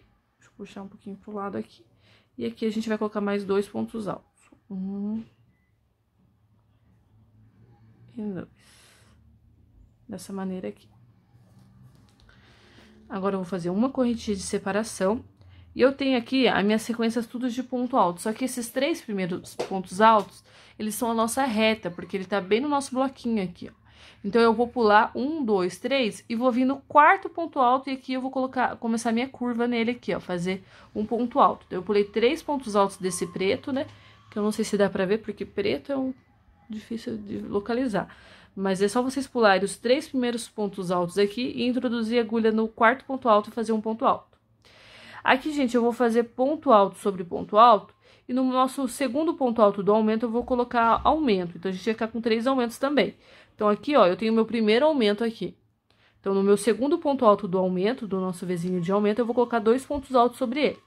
A: puxar um pouquinho pro lado aqui, e aqui a gente vai colocar mais dois pontos altos. Um e dois. Dessa maneira aqui. Agora eu vou fazer uma correntinha de separação. E eu tenho aqui as minhas sequências tudo de ponto alto, só que esses três primeiros pontos altos eles são a nossa reta, porque ele tá bem no nosso bloquinho aqui, ó. Então, eu vou pular um, dois, três e vou vir no quarto ponto alto e aqui eu vou colocar, começar minha curva nele aqui, ó, fazer um ponto alto. Então, eu pulei três pontos altos desse preto, né, que eu não sei se dá pra ver, porque preto é um difícil de localizar. Mas é só vocês pularem os três primeiros pontos altos aqui e introduzir a agulha no quarto ponto alto e fazer um ponto alto. Aqui, gente, eu vou fazer ponto alto sobre ponto alto e no nosso segundo ponto alto do aumento, eu vou colocar aumento. Então, a gente vai ficar com três aumentos também. Então, aqui, ó, eu tenho meu primeiro aumento aqui. Então, no meu segundo ponto alto do aumento, do nosso vizinho de aumento, eu vou colocar dois pontos altos sobre ele.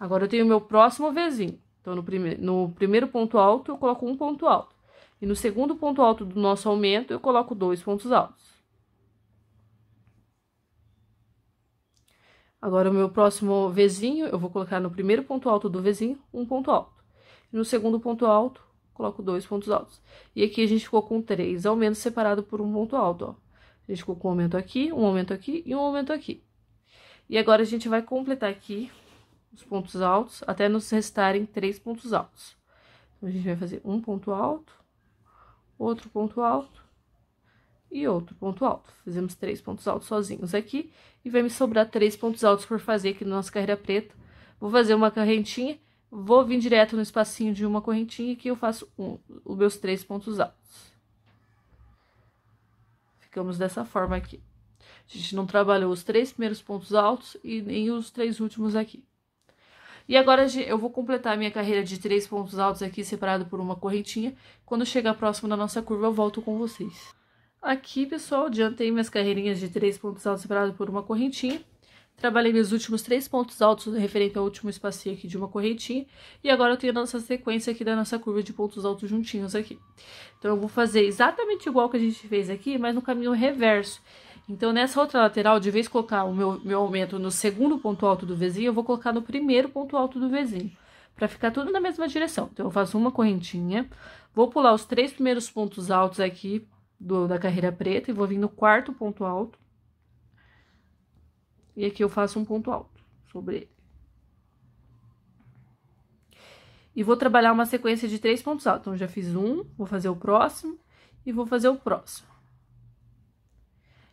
A: Agora, eu tenho meu próximo vizinho. Então, no, prime no primeiro ponto alto, eu coloco um ponto alto. E no segundo ponto alto do nosso aumento, eu coloco dois pontos altos. Agora, o meu próximo Vzinho, eu vou colocar no primeiro ponto alto do Vzinho, um ponto alto. no segundo ponto alto, coloco dois pontos altos. E aqui a gente ficou com três aumentos separado por um ponto alto, ó. A gente ficou com um aumento aqui, um aumento aqui e um aumento aqui. E agora, a gente vai completar aqui os pontos altos, até nos restarem três pontos altos. Então, a gente vai fazer um ponto alto, outro ponto alto, e outro ponto alto. Fizemos três pontos altos sozinhos aqui e vai me sobrar três pontos altos por fazer aqui na nossa carreira preta. Vou fazer uma correntinha, vou vir direto no espacinho de uma correntinha e aqui eu faço um, os meus três pontos altos. Ficamos dessa forma aqui. A gente não trabalhou os três primeiros pontos altos e nem os três últimos aqui. E agora eu vou completar a minha carreira de três pontos altos aqui, separado por uma correntinha. Quando chegar próximo da nossa curva, eu volto com vocês. Aqui, pessoal, adiantei minhas carreirinhas de três pontos altos separados por uma correntinha. Trabalhei meus últimos três pontos altos referente ao último espacinho aqui de uma correntinha. E agora eu tenho a nossa sequência aqui da nossa curva de pontos altos juntinhos aqui. Então, eu vou fazer exatamente igual que a gente fez aqui, mas no caminho reverso. Então, nessa outra lateral, de vez colocar o meu, meu aumento no segundo ponto alto do vizinho, eu vou colocar no primeiro ponto alto do vizinho. Pra ficar tudo na mesma direção. Então, eu faço uma correntinha, vou pular os três primeiros pontos altos aqui do, da carreira preta e vou vir no quarto ponto alto. E aqui eu faço um ponto alto sobre ele. E vou trabalhar uma sequência de três pontos altos. Então, já fiz um, vou fazer o próximo e vou fazer o próximo.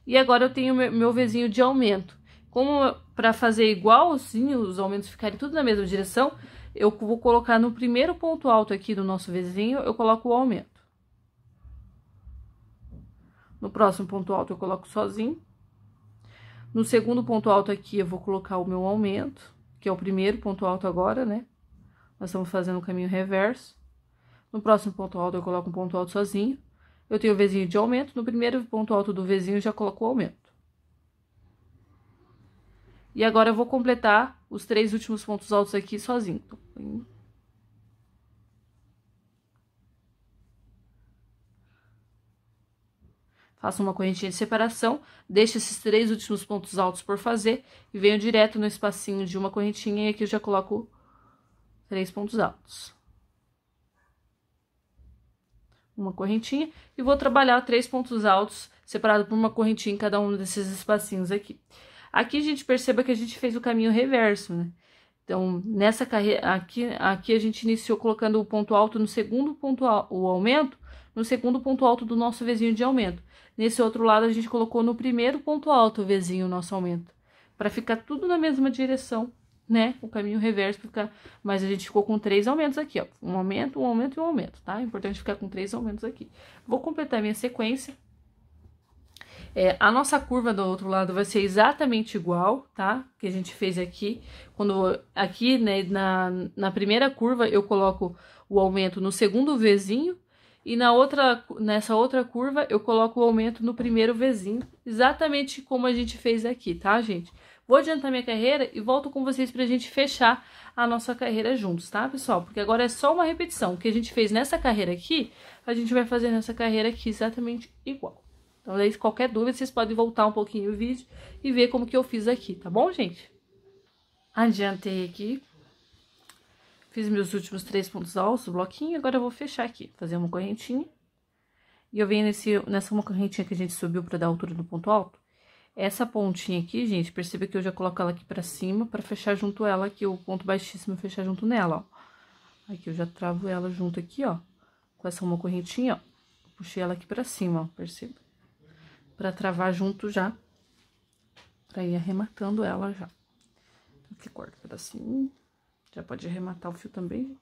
A: E agora eu tenho meu, meu vizinho de aumento. Como para fazer igualzinho, os aumentos ficarem tudo na mesma direção, eu vou colocar no primeiro ponto alto aqui do nosso vizinho, eu coloco o aumento. No próximo ponto alto eu coloco sozinho. No segundo ponto alto aqui eu vou colocar o meu aumento, que é o primeiro ponto alto agora, né? Nós estamos fazendo o caminho reverso. No próximo ponto alto eu coloco um ponto alto sozinho. Eu tenho o vizinho de aumento, no primeiro ponto alto do vizinho eu já coloco o aumento. E agora eu vou completar os três últimos pontos altos aqui sozinho. Então, Faço uma correntinha de separação, deixo esses três últimos pontos altos por fazer e venho direto no espacinho de uma correntinha e aqui eu já coloco três pontos altos. Uma correntinha e vou trabalhar três pontos altos separado por uma correntinha em cada um desses espacinhos aqui. Aqui a gente perceba que a gente fez o caminho reverso, né? Então, nessa carreira aqui, aqui a gente iniciou colocando o ponto alto no segundo ponto o aumento no segundo ponto alto do nosso vizinho de aumento. Nesse outro lado, a gente colocou no primeiro ponto alto o vizinho o nosso aumento, para ficar tudo na mesma direção, né? O caminho reverso ficar. Mas a gente ficou com três aumentos aqui, ó. Um aumento, um aumento e um aumento, tá? É importante ficar com três aumentos aqui. Vou completar minha sequência. É, a nossa curva do outro lado vai ser exatamente igual, tá? Que a gente fez aqui. Quando aqui, né, na, na primeira curva, eu coloco o aumento no segundo vizinho e na outra, nessa outra curva, eu coloco o aumento no primeiro vizinho, exatamente como a gente fez aqui, tá, gente? Vou adiantar minha carreira e volto com vocês para a gente fechar a nossa carreira juntos, tá, pessoal? Porque agora é só uma repetição. O que a gente fez nessa carreira aqui, a gente vai fazer nessa carreira aqui exatamente igual. Então, daí, qualquer dúvida, vocês podem voltar um pouquinho o vídeo e ver como que eu fiz aqui, tá bom, gente? Adiantei aqui Fiz meus últimos três pontos altos do bloquinho, agora eu vou fechar aqui, fazer uma correntinha. E eu venho nesse, nessa uma correntinha que a gente subiu para dar altura do ponto alto. Essa pontinha aqui, gente, perceba que eu já coloco ela aqui para cima para fechar junto ela aqui, o ponto baixíssimo é fechar junto nela, ó. Aqui eu já travo ela junto aqui, ó, com essa uma correntinha, ó. Puxei ela aqui para cima, ó, perceba? Para travar junto já, para ir arrematando ela já. Então, aqui corta um pedacinho. Já pode arrematar o fio também.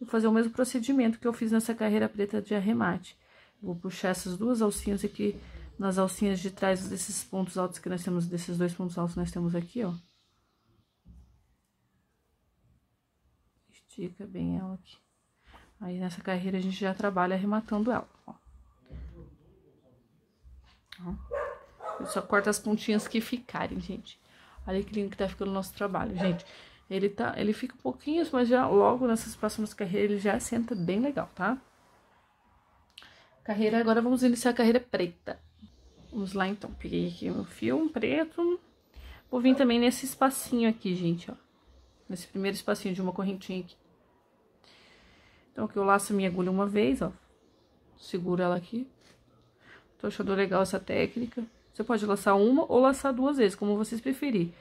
A: Vou fazer o mesmo procedimento que eu fiz nessa carreira preta de arremate. Vou puxar essas duas alcinhas aqui, nas alcinhas de trás desses pontos altos que nós temos, desses dois pontos altos que nós temos aqui, ó. Estica bem ela aqui. Aí, nessa carreira, a gente já trabalha arrematando ela, ó. Eu só corto as pontinhas que ficarem, gente. Olha que lindo que tá ficando o nosso trabalho, gente. Ele, tá, ele fica um pouquinho, mas já logo nessas próximas carreiras ele já senta bem legal, tá? Carreira, agora vamos iniciar a carreira preta. Vamos lá, então. Peguei aqui meu fio preto. Vou vir também nesse espacinho aqui, gente, ó. Nesse primeiro espacinho de uma correntinha aqui. Então, aqui eu laço minha agulha uma vez, ó. Seguro ela aqui. Tô achando legal essa técnica. Você pode laçar uma ou laçar duas vezes, como vocês preferirem.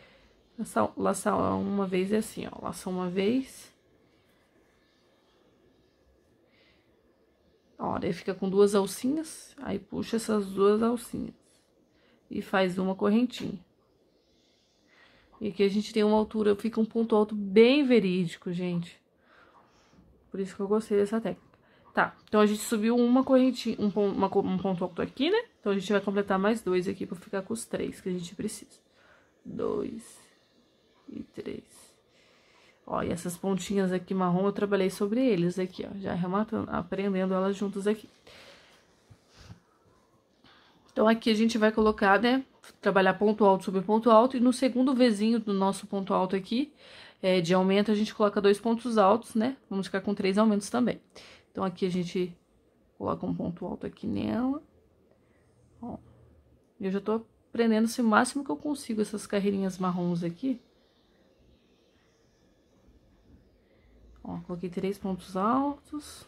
A: Laçar, laçar uma vez é assim, ó. Laçar uma vez. Ó, daí fica com duas alcinhas, aí puxa essas duas alcinhas. E faz uma correntinha. E aqui a gente tem uma altura, fica um ponto alto bem verídico, gente. Por isso que eu gostei dessa técnica. Tá, então a gente subiu uma correntinha, um, uma, um ponto alto aqui, né? Então a gente vai completar mais dois aqui pra ficar com os três que a gente precisa. Dois, e três. Ó, e essas pontinhas aqui marrom eu trabalhei sobre eles aqui, ó, já arrematando, aprendendo elas juntas aqui. Então, aqui a gente vai colocar, né, trabalhar ponto alto sobre ponto alto, e no segundo vizinho do nosso ponto alto aqui, é, de aumento, a gente coloca dois pontos altos, né, vamos ficar com três aumentos também. Então, aqui a gente coloca um ponto alto aqui nela, ó, eu já tô aprendendo -se o máximo que eu consigo essas carreirinhas marrons aqui. Ó, coloquei três pontos altos.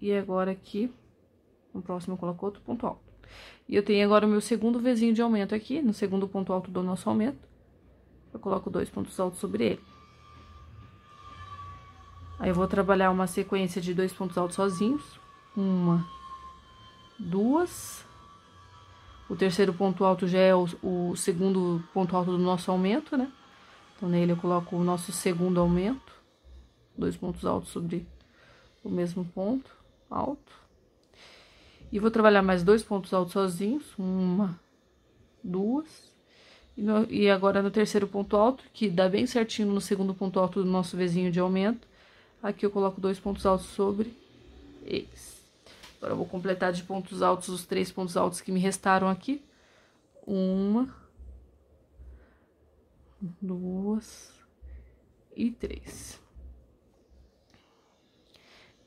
A: E agora aqui, no próximo eu coloco outro ponto alto. E eu tenho agora o meu segundo vizinho de aumento aqui, no segundo ponto alto do nosso aumento. Eu coloco dois pontos altos sobre ele. Aí, eu vou trabalhar uma sequência de dois pontos altos sozinhos. Uma, duas, o terceiro ponto alto já é o, o segundo ponto alto do nosso aumento, né? Então, nele eu coloco o nosso segundo aumento. Dois pontos altos sobre o mesmo ponto alto. E vou trabalhar mais dois pontos altos sozinhos. Uma, duas. E, no, e agora no terceiro ponto alto, que dá bem certinho no segundo ponto alto do nosso vizinho de aumento. Aqui eu coloco dois pontos altos sobre esse. Agora eu vou completar de pontos altos os três pontos altos que me restaram aqui. Uma, duas e três.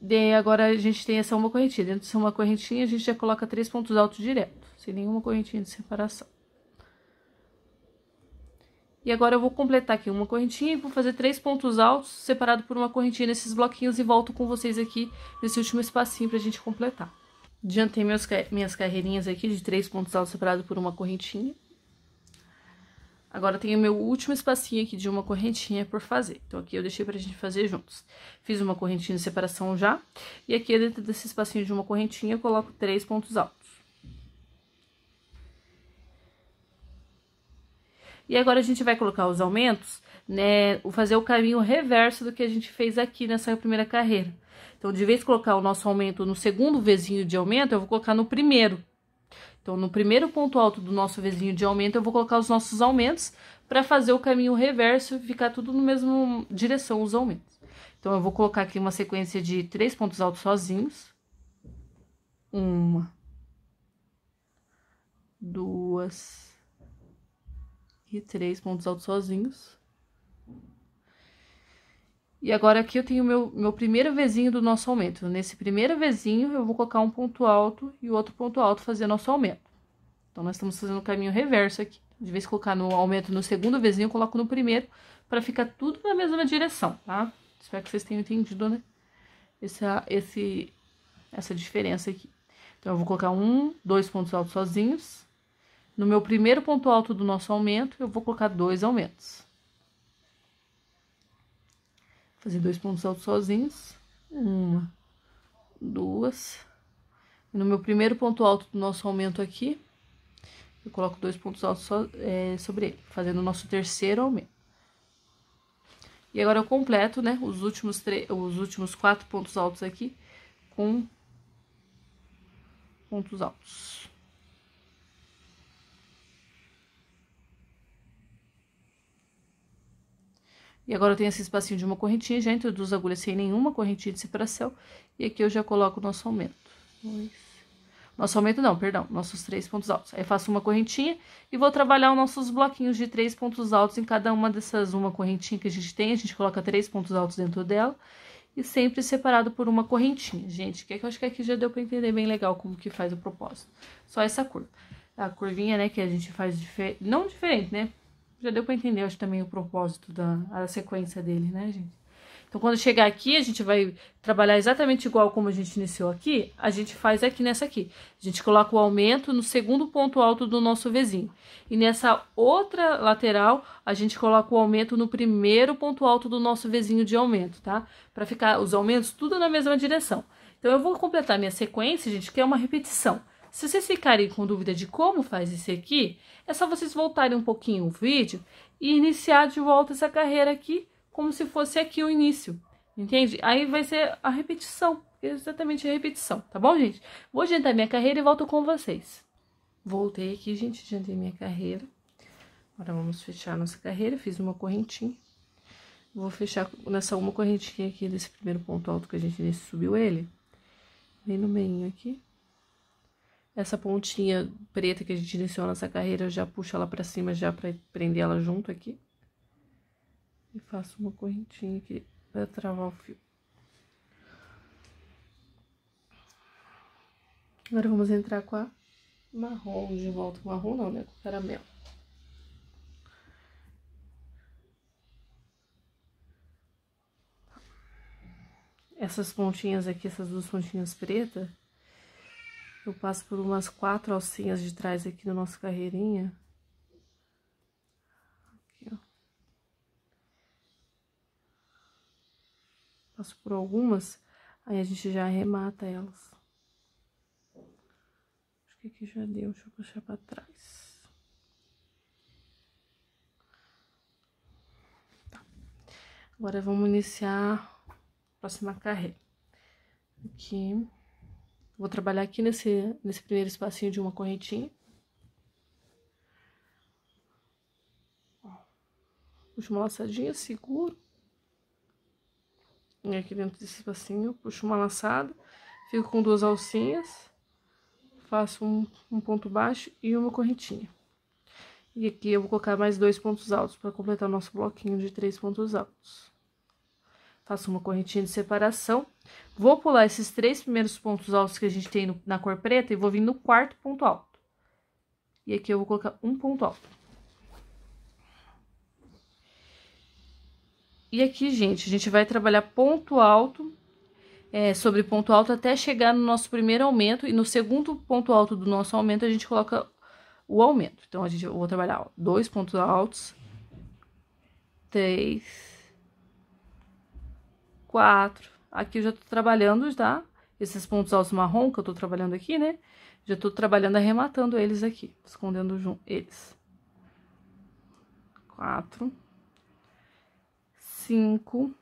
A: Daí agora a gente tem essa uma correntinha. Dentro dessa uma correntinha, a gente já coloca três pontos altos direto, sem nenhuma correntinha de separação. E agora eu vou completar aqui uma correntinha e vou fazer três pontos altos separado por uma correntinha nesses bloquinhos e volto com vocês aqui nesse último espacinho pra gente completar. Adiantei meus, minhas carreirinhas aqui de três pontos altos separado por uma correntinha. Agora tem o meu último espacinho aqui de uma correntinha por fazer. Então, aqui eu deixei pra gente fazer juntos. Fiz uma correntinha de separação já, e aqui dentro desse espacinho de uma correntinha eu coloco três pontos altos. E agora a gente vai colocar os aumentos, né, fazer o caminho reverso do que a gente fez aqui nessa primeira carreira. Então, de vez de colocar o nosso aumento no segundo vizinho de aumento, eu vou colocar no primeiro. Então, no primeiro ponto alto do nosso vizinho de aumento, eu vou colocar os nossos aumentos para fazer o caminho reverso e ficar tudo no mesmo direção os aumentos. Então, eu vou colocar aqui uma sequência de três pontos altos sozinhos. Uma. Duas e três pontos altos sozinhos. E agora aqui eu tenho meu, meu primeiro vezinho do nosso aumento. Nesse primeiro vezinho, eu vou colocar um ponto alto e outro ponto alto fazer nosso aumento. Então, nós estamos fazendo o caminho reverso aqui. De vez em colocar no aumento no segundo vezinho, eu coloco no primeiro, para ficar tudo na mesma direção, tá? Espero que vocês tenham entendido, né? Essa, esse, essa diferença aqui. Então, eu vou colocar um, dois pontos altos sozinhos. No meu primeiro ponto alto do nosso aumento, eu vou colocar dois aumentos. fazer dois pontos altos sozinhos. Uma, duas. E no meu primeiro ponto alto do nosso aumento aqui, eu coloco dois pontos altos so, é, sobre ele, fazendo o nosso terceiro aumento. E agora eu completo, né, os últimos, os últimos quatro pontos altos aqui com pontos altos. E agora eu tenho esse espacinho de uma correntinha, já introduzo a agulha sem nenhuma correntinha de separação. E aqui eu já coloco o nosso aumento. Nosso aumento não, perdão, nossos três pontos altos. Aí faço uma correntinha e vou trabalhar os nossos bloquinhos de três pontos altos em cada uma dessas uma correntinha que a gente tem. A gente coloca três pontos altos dentro dela e sempre separado por uma correntinha. Gente, que é eu acho que aqui já deu para entender bem legal como que faz o propósito. Só essa curva. A curvinha, né, que a gente faz diferente, não diferente, né? Já deu para entender, acho, também o propósito da a sequência dele, né, gente? Então, quando chegar aqui, a gente vai trabalhar exatamente igual como a gente iniciou aqui, a gente faz aqui nessa aqui. A gente coloca o aumento no segundo ponto alto do nosso vizinho. E nessa outra lateral, a gente coloca o aumento no primeiro ponto alto do nosso vizinho de aumento, tá? Para ficar os aumentos tudo na mesma direção. Então, eu vou completar minha sequência, gente, que é uma repetição. Se vocês ficarem com dúvida de como faz isso aqui, é só vocês voltarem um pouquinho o vídeo e iniciar de volta essa carreira aqui, como se fosse aqui o início, entende? Aí vai ser a repetição, exatamente a repetição, tá bom, gente? Vou adiantar minha carreira e volto com vocês. Voltei aqui, gente, adiantei minha carreira. Agora vamos fechar nossa carreira, fiz uma correntinha. Vou fechar nessa uma correntinha aqui desse primeiro ponto alto que a gente subiu ele. Bem no meio aqui. Essa pontinha preta que a gente iniciou nessa carreira, já puxo ela pra cima já pra prender ela junto aqui. E faço uma correntinha aqui pra travar o fio. Agora vamos entrar com a marrom de volta. Marrom não, né? Com caramelo. Essas pontinhas aqui, essas duas pontinhas pretas, eu passo por umas quatro alcinhas de trás aqui no nosso carreirinha. Aqui, ó. Passo por algumas, aí a gente já arremata elas. Acho que aqui já deu, deixa eu puxar pra trás. Tá. Agora vamos iniciar a próxima carreira. Aqui... Vou trabalhar aqui nesse, nesse primeiro espacinho de uma correntinha. Puxo uma laçadinha, seguro. E aqui dentro desse espacinho, puxo uma laçada, fico com duas alcinhas, faço um, um ponto baixo e uma correntinha. E aqui eu vou colocar mais dois pontos altos para completar o nosso bloquinho de três pontos altos faço uma correntinha de separação, vou pular esses três primeiros pontos altos que a gente tem no, na cor preta e vou vir no quarto ponto alto. E aqui eu vou colocar um ponto alto. E aqui, gente, a gente vai trabalhar ponto alto é, sobre ponto alto até chegar no nosso primeiro aumento. E no segundo ponto alto do nosso aumento, a gente coloca o aumento. Então, a gente, eu vou trabalhar ó, dois pontos altos, três, quatro. Aqui eu já tô trabalhando já tá? esses pontos altos marrom que eu tô trabalhando aqui, né? Já tô trabalhando arrematando eles aqui, escondendo junto eles. Quatro. Cinco.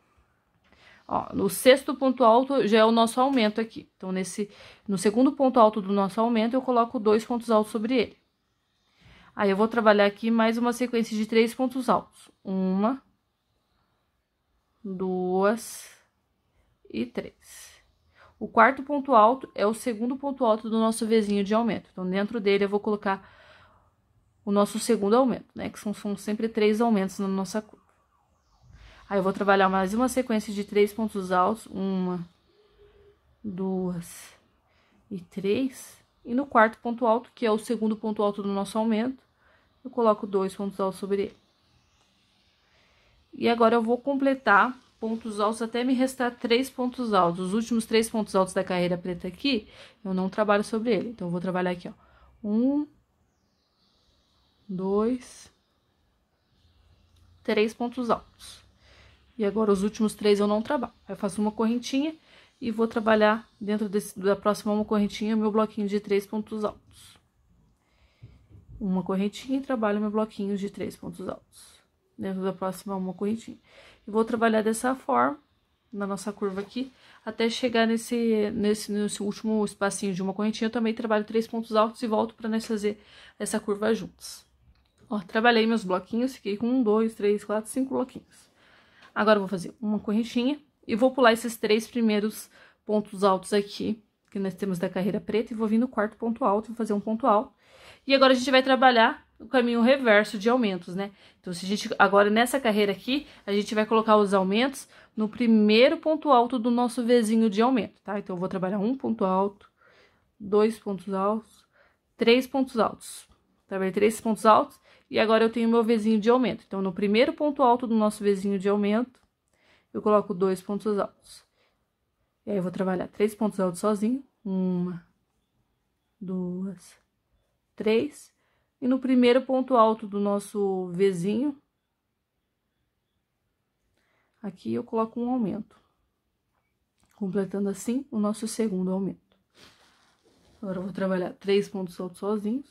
A: Ó, no sexto ponto alto já é o nosso aumento aqui. Então, nesse, no segundo ponto alto do nosso aumento, eu coloco dois pontos altos sobre ele. Aí, eu vou trabalhar aqui mais uma sequência de três pontos altos. Uma, duas, e 3. O quarto ponto alto é o segundo ponto alto do nosso vizinho de aumento. Então, dentro dele eu vou colocar o nosso segundo aumento, né? Que são, são sempre três aumentos na nossa curva. Aí eu vou trabalhar mais uma sequência de três pontos altos. Uma, duas e três. E no quarto ponto alto, que é o segundo ponto alto do nosso aumento, eu coloco dois pontos altos sobre ele. E agora eu vou completar pontos altos, até me restar três pontos altos. Os últimos três pontos altos da carreira preta aqui, eu não trabalho sobre ele. Então, eu vou trabalhar aqui, ó. Um, dois, três pontos altos. E agora, os últimos três eu não trabalho. Eu faço uma correntinha e vou trabalhar dentro desse, da próxima uma correntinha, meu bloquinho de três pontos altos. Uma correntinha e trabalho meu bloquinho de três pontos altos dentro né? da próxima uma corridinha. E vou trabalhar dessa forma, na nossa curva aqui, até chegar nesse, nesse, nesse último espacinho de uma correntinha, eu também trabalho três pontos altos e volto para nós fazer essa curva juntos. Ó, trabalhei meus bloquinhos, fiquei com um, dois, três, quatro, cinco bloquinhos. Agora, vou fazer uma correntinha e vou pular esses três primeiros pontos altos aqui, que nós temos da carreira preta, e vou vir no quarto ponto alto, vou fazer um ponto alto. E agora, a gente vai trabalhar o caminho reverso de aumentos, né? Então, se a gente agora nessa carreira aqui, a gente vai colocar os aumentos no primeiro ponto alto do nosso vizinho de aumento, tá? Então, eu vou trabalhar um ponto alto, dois pontos altos, três pontos altos. Trabalhei três pontos altos e agora eu tenho meu vizinho de aumento. Então, no primeiro ponto alto do nosso vizinho de aumento, eu coloco dois pontos altos. E aí, eu vou trabalhar três pontos altos sozinho. Uma, duas, três e no primeiro ponto alto do nosso Vzinho, aqui eu coloco um aumento. Completando assim o nosso segundo aumento. Agora eu vou trabalhar três pontos altos sozinhos.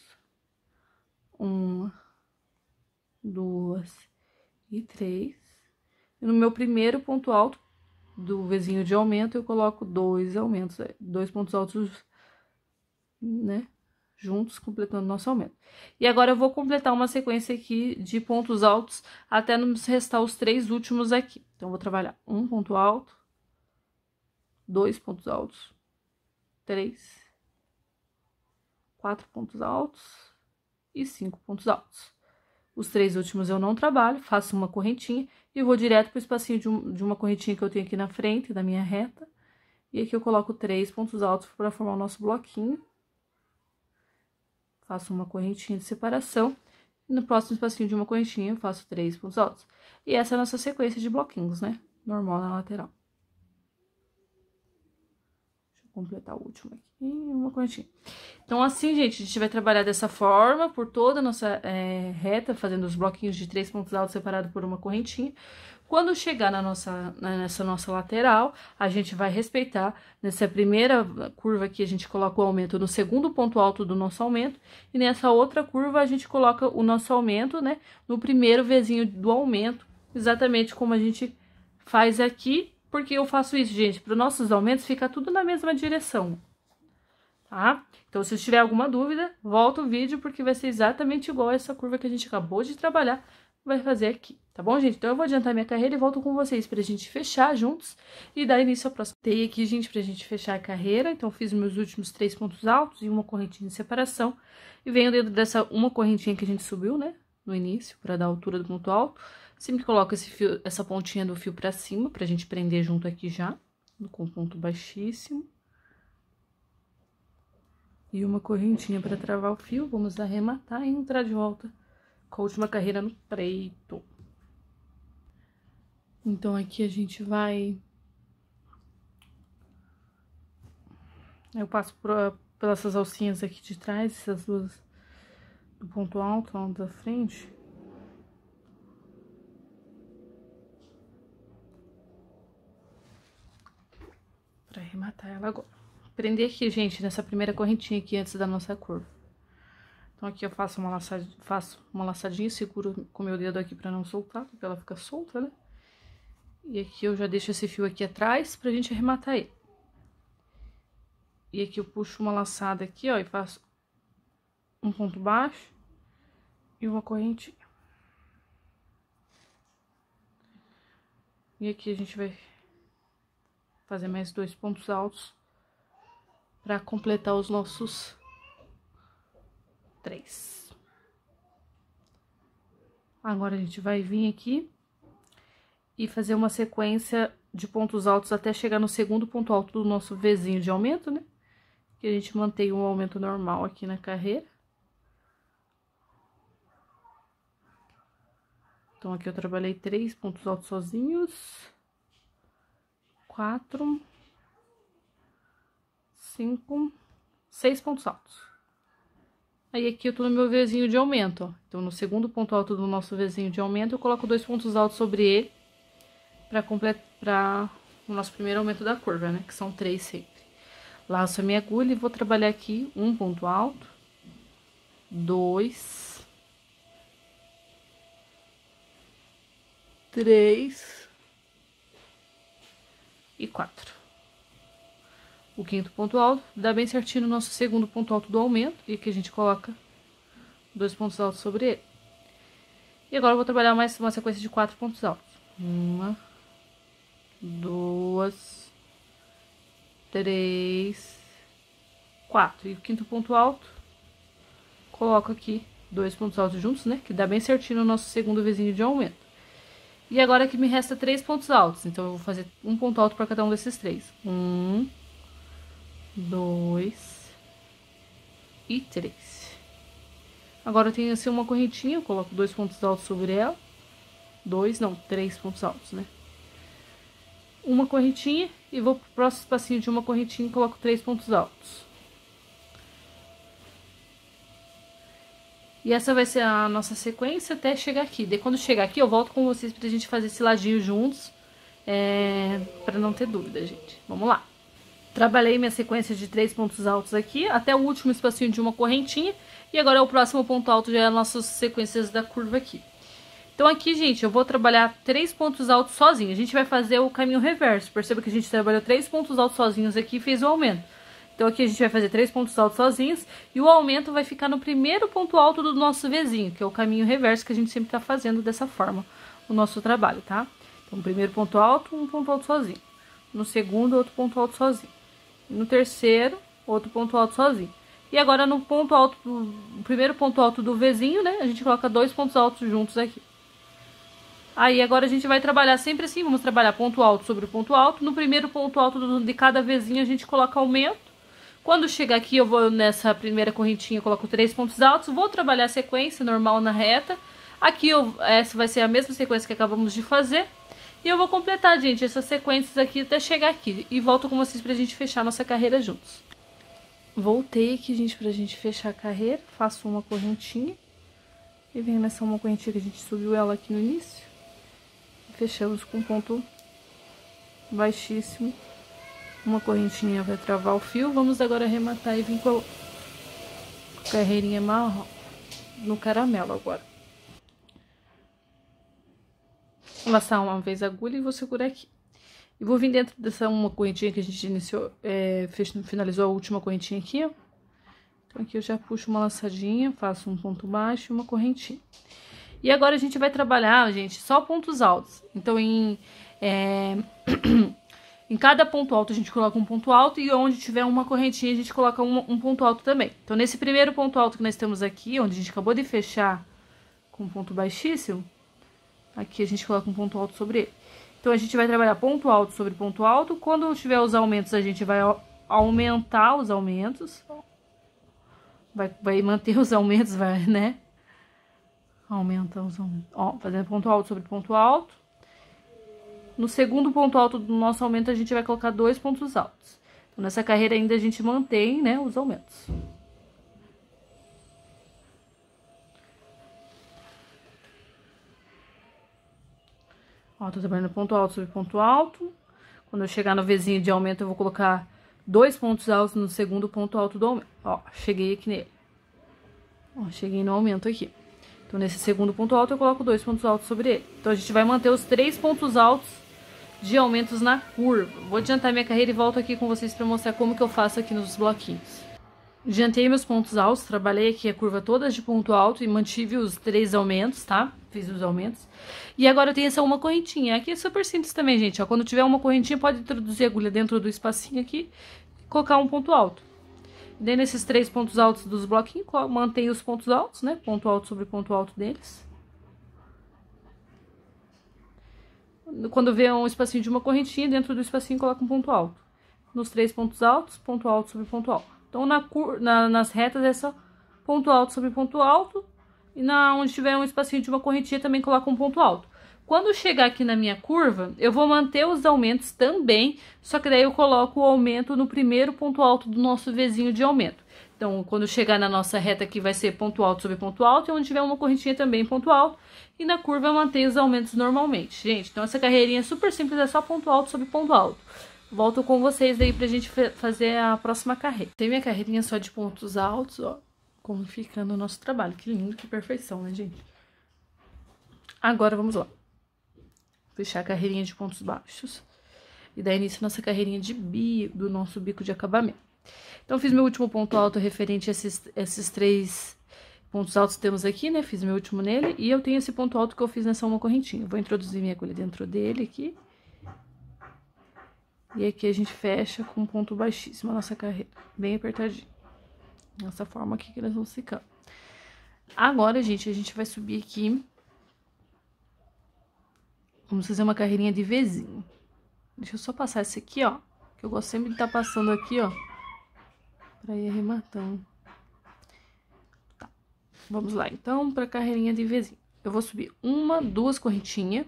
A: Uma, duas e três. E no meu primeiro ponto alto do vizinho de aumento, eu coloco dois aumentos, dois pontos altos, né? juntos, completando nosso aumento. E agora eu vou completar uma sequência aqui de pontos altos até nos restar os três últimos aqui. Então, vou trabalhar um ponto alto, dois pontos altos, três, quatro pontos altos e cinco pontos altos. Os três últimos eu não trabalho, faço uma correntinha e vou direto para o espacinho de, um, de uma correntinha que eu tenho aqui na frente da minha reta. E aqui eu coloco três pontos altos para formar o nosso bloquinho faço uma correntinha de separação. E no próximo espacinho de uma correntinha, eu faço três pontos altos. E essa é a nossa sequência de bloquinhos, né? Normal na lateral. Deixa eu completar o último aqui, uma correntinha. Então, assim, gente, a gente vai trabalhar dessa forma, por toda a nossa é, reta, fazendo os bloquinhos de três pontos altos separados por uma correntinha. Quando chegar na nossa, nessa nossa lateral, a gente vai respeitar nessa primeira curva aqui, a gente coloca o aumento no segundo ponto alto do nosso aumento, e nessa outra curva a gente coloca o nosso aumento, né, no primeiro vezinho do aumento, exatamente como a gente faz aqui. porque eu faço isso, gente? Para os nossos aumentos ficar tudo na mesma direção, tá? Então, se tiver alguma dúvida, volta o vídeo, porque vai ser exatamente igual essa curva que a gente acabou de trabalhar, vai fazer aqui. Tá bom, gente? Então eu vou adiantar minha carreira e volto com vocês pra gente fechar juntos e dar início ao próximo. Tem aqui, gente, pra gente fechar a carreira. Então fiz meus últimos três pontos altos e uma correntinha de separação. E venho dentro dessa uma correntinha que a gente subiu, né? No início, pra dar a altura do ponto alto. Sempre coloco esse fio, essa pontinha do fio pra cima, pra gente prender junto aqui já. Com ponto baixíssimo. E uma correntinha pra travar o fio. Vamos arrematar e entrar de volta com a última carreira no preto. Então aqui a gente vai... Eu passo por, ah, por essas alcinhas aqui de trás, essas duas do ponto alto, lá da frente... pra arrematar ela agora. Prender aqui, gente, nessa primeira correntinha aqui, antes da nossa curva. Então, aqui eu faço uma, laçad... faço uma laçadinha, seguro com meu dedo aqui pra não soltar, porque ela fica solta, né? E aqui eu já deixo esse fio aqui atrás pra gente arrematar ele. E aqui eu puxo uma laçada aqui, ó, e faço um ponto baixo e uma corrente E aqui a gente vai fazer mais dois pontos altos para completar os nossos três. Agora a gente vai vir aqui e fazer uma sequência de pontos altos até chegar no segundo ponto alto do nosso Vzinho de aumento, né? Que a gente mantém um aumento normal aqui na carreira. Então, aqui eu trabalhei três pontos altos sozinhos. Quatro. Cinco. Seis pontos altos. Aí, aqui eu tô no meu Vzinho de aumento, ó. Então, no segundo ponto alto do nosso Vzinho de aumento, eu coloco dois pontos altos sobre ele para completar o nosso primeiro aumento da curva, né? Que são três sempre. Laço a minha agulha e vou trabalhar aqui um ponto alto, dois, três e quatro. O quinto ponto alto dá bem certinho no nosso segundo ponto alto do aumento, e que a gente coloca dois pontos altos sobre ele. E agora eu vou trabalhar mais uma sequência de quatro pontos altos. Uma, duas, três, quatro. E o quinto ponto alto, coloco aqui dois pontos altos juntos, né? Que dá bem certinho no nosso segundo vizinho de aumento. E agora que me resta três pontos altos, então eu vou fazer um ponto alto para cada um desses três. Um, dois e três. Agora eu tenho assim uma correntinha, eu coloco dois pontos altos sobre ela. Dois, não, três pontos altos, né? uma correntinha e vou pro próximo espacinho de uma correntinha e coloco três pontos altos. E essa vai ser a nossa sequência até chegar aqui. De quando chegar aqui, eu volto com vocês pra gente fazer esse ladinho juntos, é, pra não ter dúvida, gente. Vamos lá. Trabalhei minha sequência de três pontos altos aqui, até o último espacinho de uma correntinha. E agora é o próximo ponto alto, já é a nossas sequências da curva aqui. Então aqui, gente, eu vou trabalhar três pontos altos sozinho. A gente vai fazer o caminho reverso. Perceba que a gente trabalhou três pontos altos sozinhos aqui e fez o aumento. Então aqui a gente vai fazer três pontos altos sozinhos e o aumento vai ficar no primeiro ponto alto do nosso vizinho, que é o caminho reverso que a gente sempre tá fazendo dessa forma o nosso trabalho, tá? Então primeiro ponto alto, um ponto alto sozinho. No segundo, outro ponto alto sozinho. No terceiro, outro ponto alto sozinho. E agora no ponto alto, no primeiro ponto alto do vizinho, né, a gente coloca dois pontos altos juntos aqui. Aí agora a gente vai trabalhar sempre assim, vamos trabalhar ponto alto sobre o ponto alto. No primeiro ponto alto de cada vezinha a gente coloca aumento. Quando chegar aqui eu vou nessa primeira correntinha, coloco três pontos altos, vou trabalhar a sequência normal na reta. Aqui eu, essa vai ser a mesma sequência que acabamos de fazer. E eu vou completar, gente, essas sequências aqui até chegar aqui. E volto com vocês pra gente fechar nossa carreira juntos. Voltei aqui, gente, pra gente fechar a carreira. Faço uma correntinha. E venho nessa uma correntinha que a gente subiu ela aqui no início fechamos com ponto baixíssimo. Uma correntinha vai travar o fio. Vamos agora arrematar e vir com a carreirinha marrom no caramelo agora. Vou laçar uma vez a agulha e vou segurar aqui. E vou vir dentro dessa uma correntinha que a gente iniciou, é, fez, finalizou a última correntinha aqui, ó. Então, aqui eu já puxo uma laçadinha, faço um ponto baixo e uma correntinha. E agora a gente vai trabalhar, gente, só pontos altos. Então, em, é, em cada ponto alto a gente coloca um ponto alto e onde tiver uma correntinha a gente coloca um, um ponto alto também. Então, nesse primeiro ponto alto que nós temos aqui, onde a gente acabou de fechar com um ponto baixíssimo, aqui a gente coloca um ponto alto sobre ele. Então, a gente vai trabalhar ponto alto sobre ponto alto. Quando tiver os aumentos, a gente vai aumentar os aumentos. Vai, vai manter os aumentos, vai, né? Aumenta os aumentos. Ó, fazendo ponto alto sobre ponto alto. No segundo ponto alto do nosso aumento, a gente vai colocar dois pontos altos. Então, nessa carreira ainda a gente mantém, né, os aumentos. Ó, tô trabalhando ponto alto sobre ponto alto. Quando eu chegar no vizinho de aumento, eu vou colocar dois pontos altos no segundo ponto alto do aumento. Ó, cheguei aqui nele. Ó, cheguei no aumento aqui. Então, nesse segundo ponto alto, eu coloco dois pontos altos sobre ele. Então, a gente vai manter os três pontos altos de aumentos na curva. Vou adiantar minha carreira e volto aqui com vocês para mostrar como que eu faço aqui nos bloquinhos. Adiantei meus pontos altos, trabalhei aqui a curva toda de ponto alto e mantive os três aumentos, tá? Fiz os aumentos. E agora eu tenho essa uma correntinha. Aqui é super simples também, gente, ó. Quando tiver uma correntinha, pode introduzir a agulha dentro do espacinho aqui e colocar um ponto alto. Dê nesses três pontos altos dos bloquinhos, mantenha os pontos altos, né? Ponto alto sobre ponto alto deles. Quando vê um espacinho de uma correntinha, dentro do espacinho coloca um ponto alto. Nos três pontos altos, ponto alto sobre ponto alto. Então, na cur... na, nas retas é só ponto alto sobre ponto alto. E na onde tiver um espacinho de uma correntinha, também coloca um ponto alto. Quando chegar aqui na minha curva, eu vou manter os aumentos também, só que daí eu coloco o aumento no primeiro ponto alto do nosso vizinho de aumento. Então, quando chegar na nossa reta aqui, vai ser ponto alto sobre ponto alto, e onde tiver uma correntinha também ponto alto. E na curva eu mantenho os aumentos normalmente, gente. Então, essa carreirinha é super simples, é só ponto alto sobre ponto alto. Volto com vocês daí pra gente fazer a próxima carreira. Tem minha carreirinha só de pontos altos, ó. Como ficando o nosso trabalho. Que lindo, que perfeição, né, gente? Agora, vamos lá fechar a carreirinha de pontos baixos e dar início à nossa carreirinha de bi, do nosso bico de acabamento. Então, fiz meu último ponto alto referente a esses, esses três pontos altos temos aqui, né? Fiz meu último nele e eu tenho esse ponto alto que eu fiz nessa uma correntinha. vou introduzir minha agulha dentro dele aqui. E aqui a gente fecha com um ponto baixíssimo a nossa carreira, bem apertadinho. Dessa forma aqui que elas vão ficando. Agora, gente, a gente vai subir aqui Vamos fazer uma carreirinha de vezinho. Deixa eu só passar esse aqui, ó. Que eu gosto sempre de estar tá passando aqui, ó. Pra ir arrematando. Tá. Vamos lá, então, pra carreirinha de vezinho, Eu vou subir uma, duas correntinhas.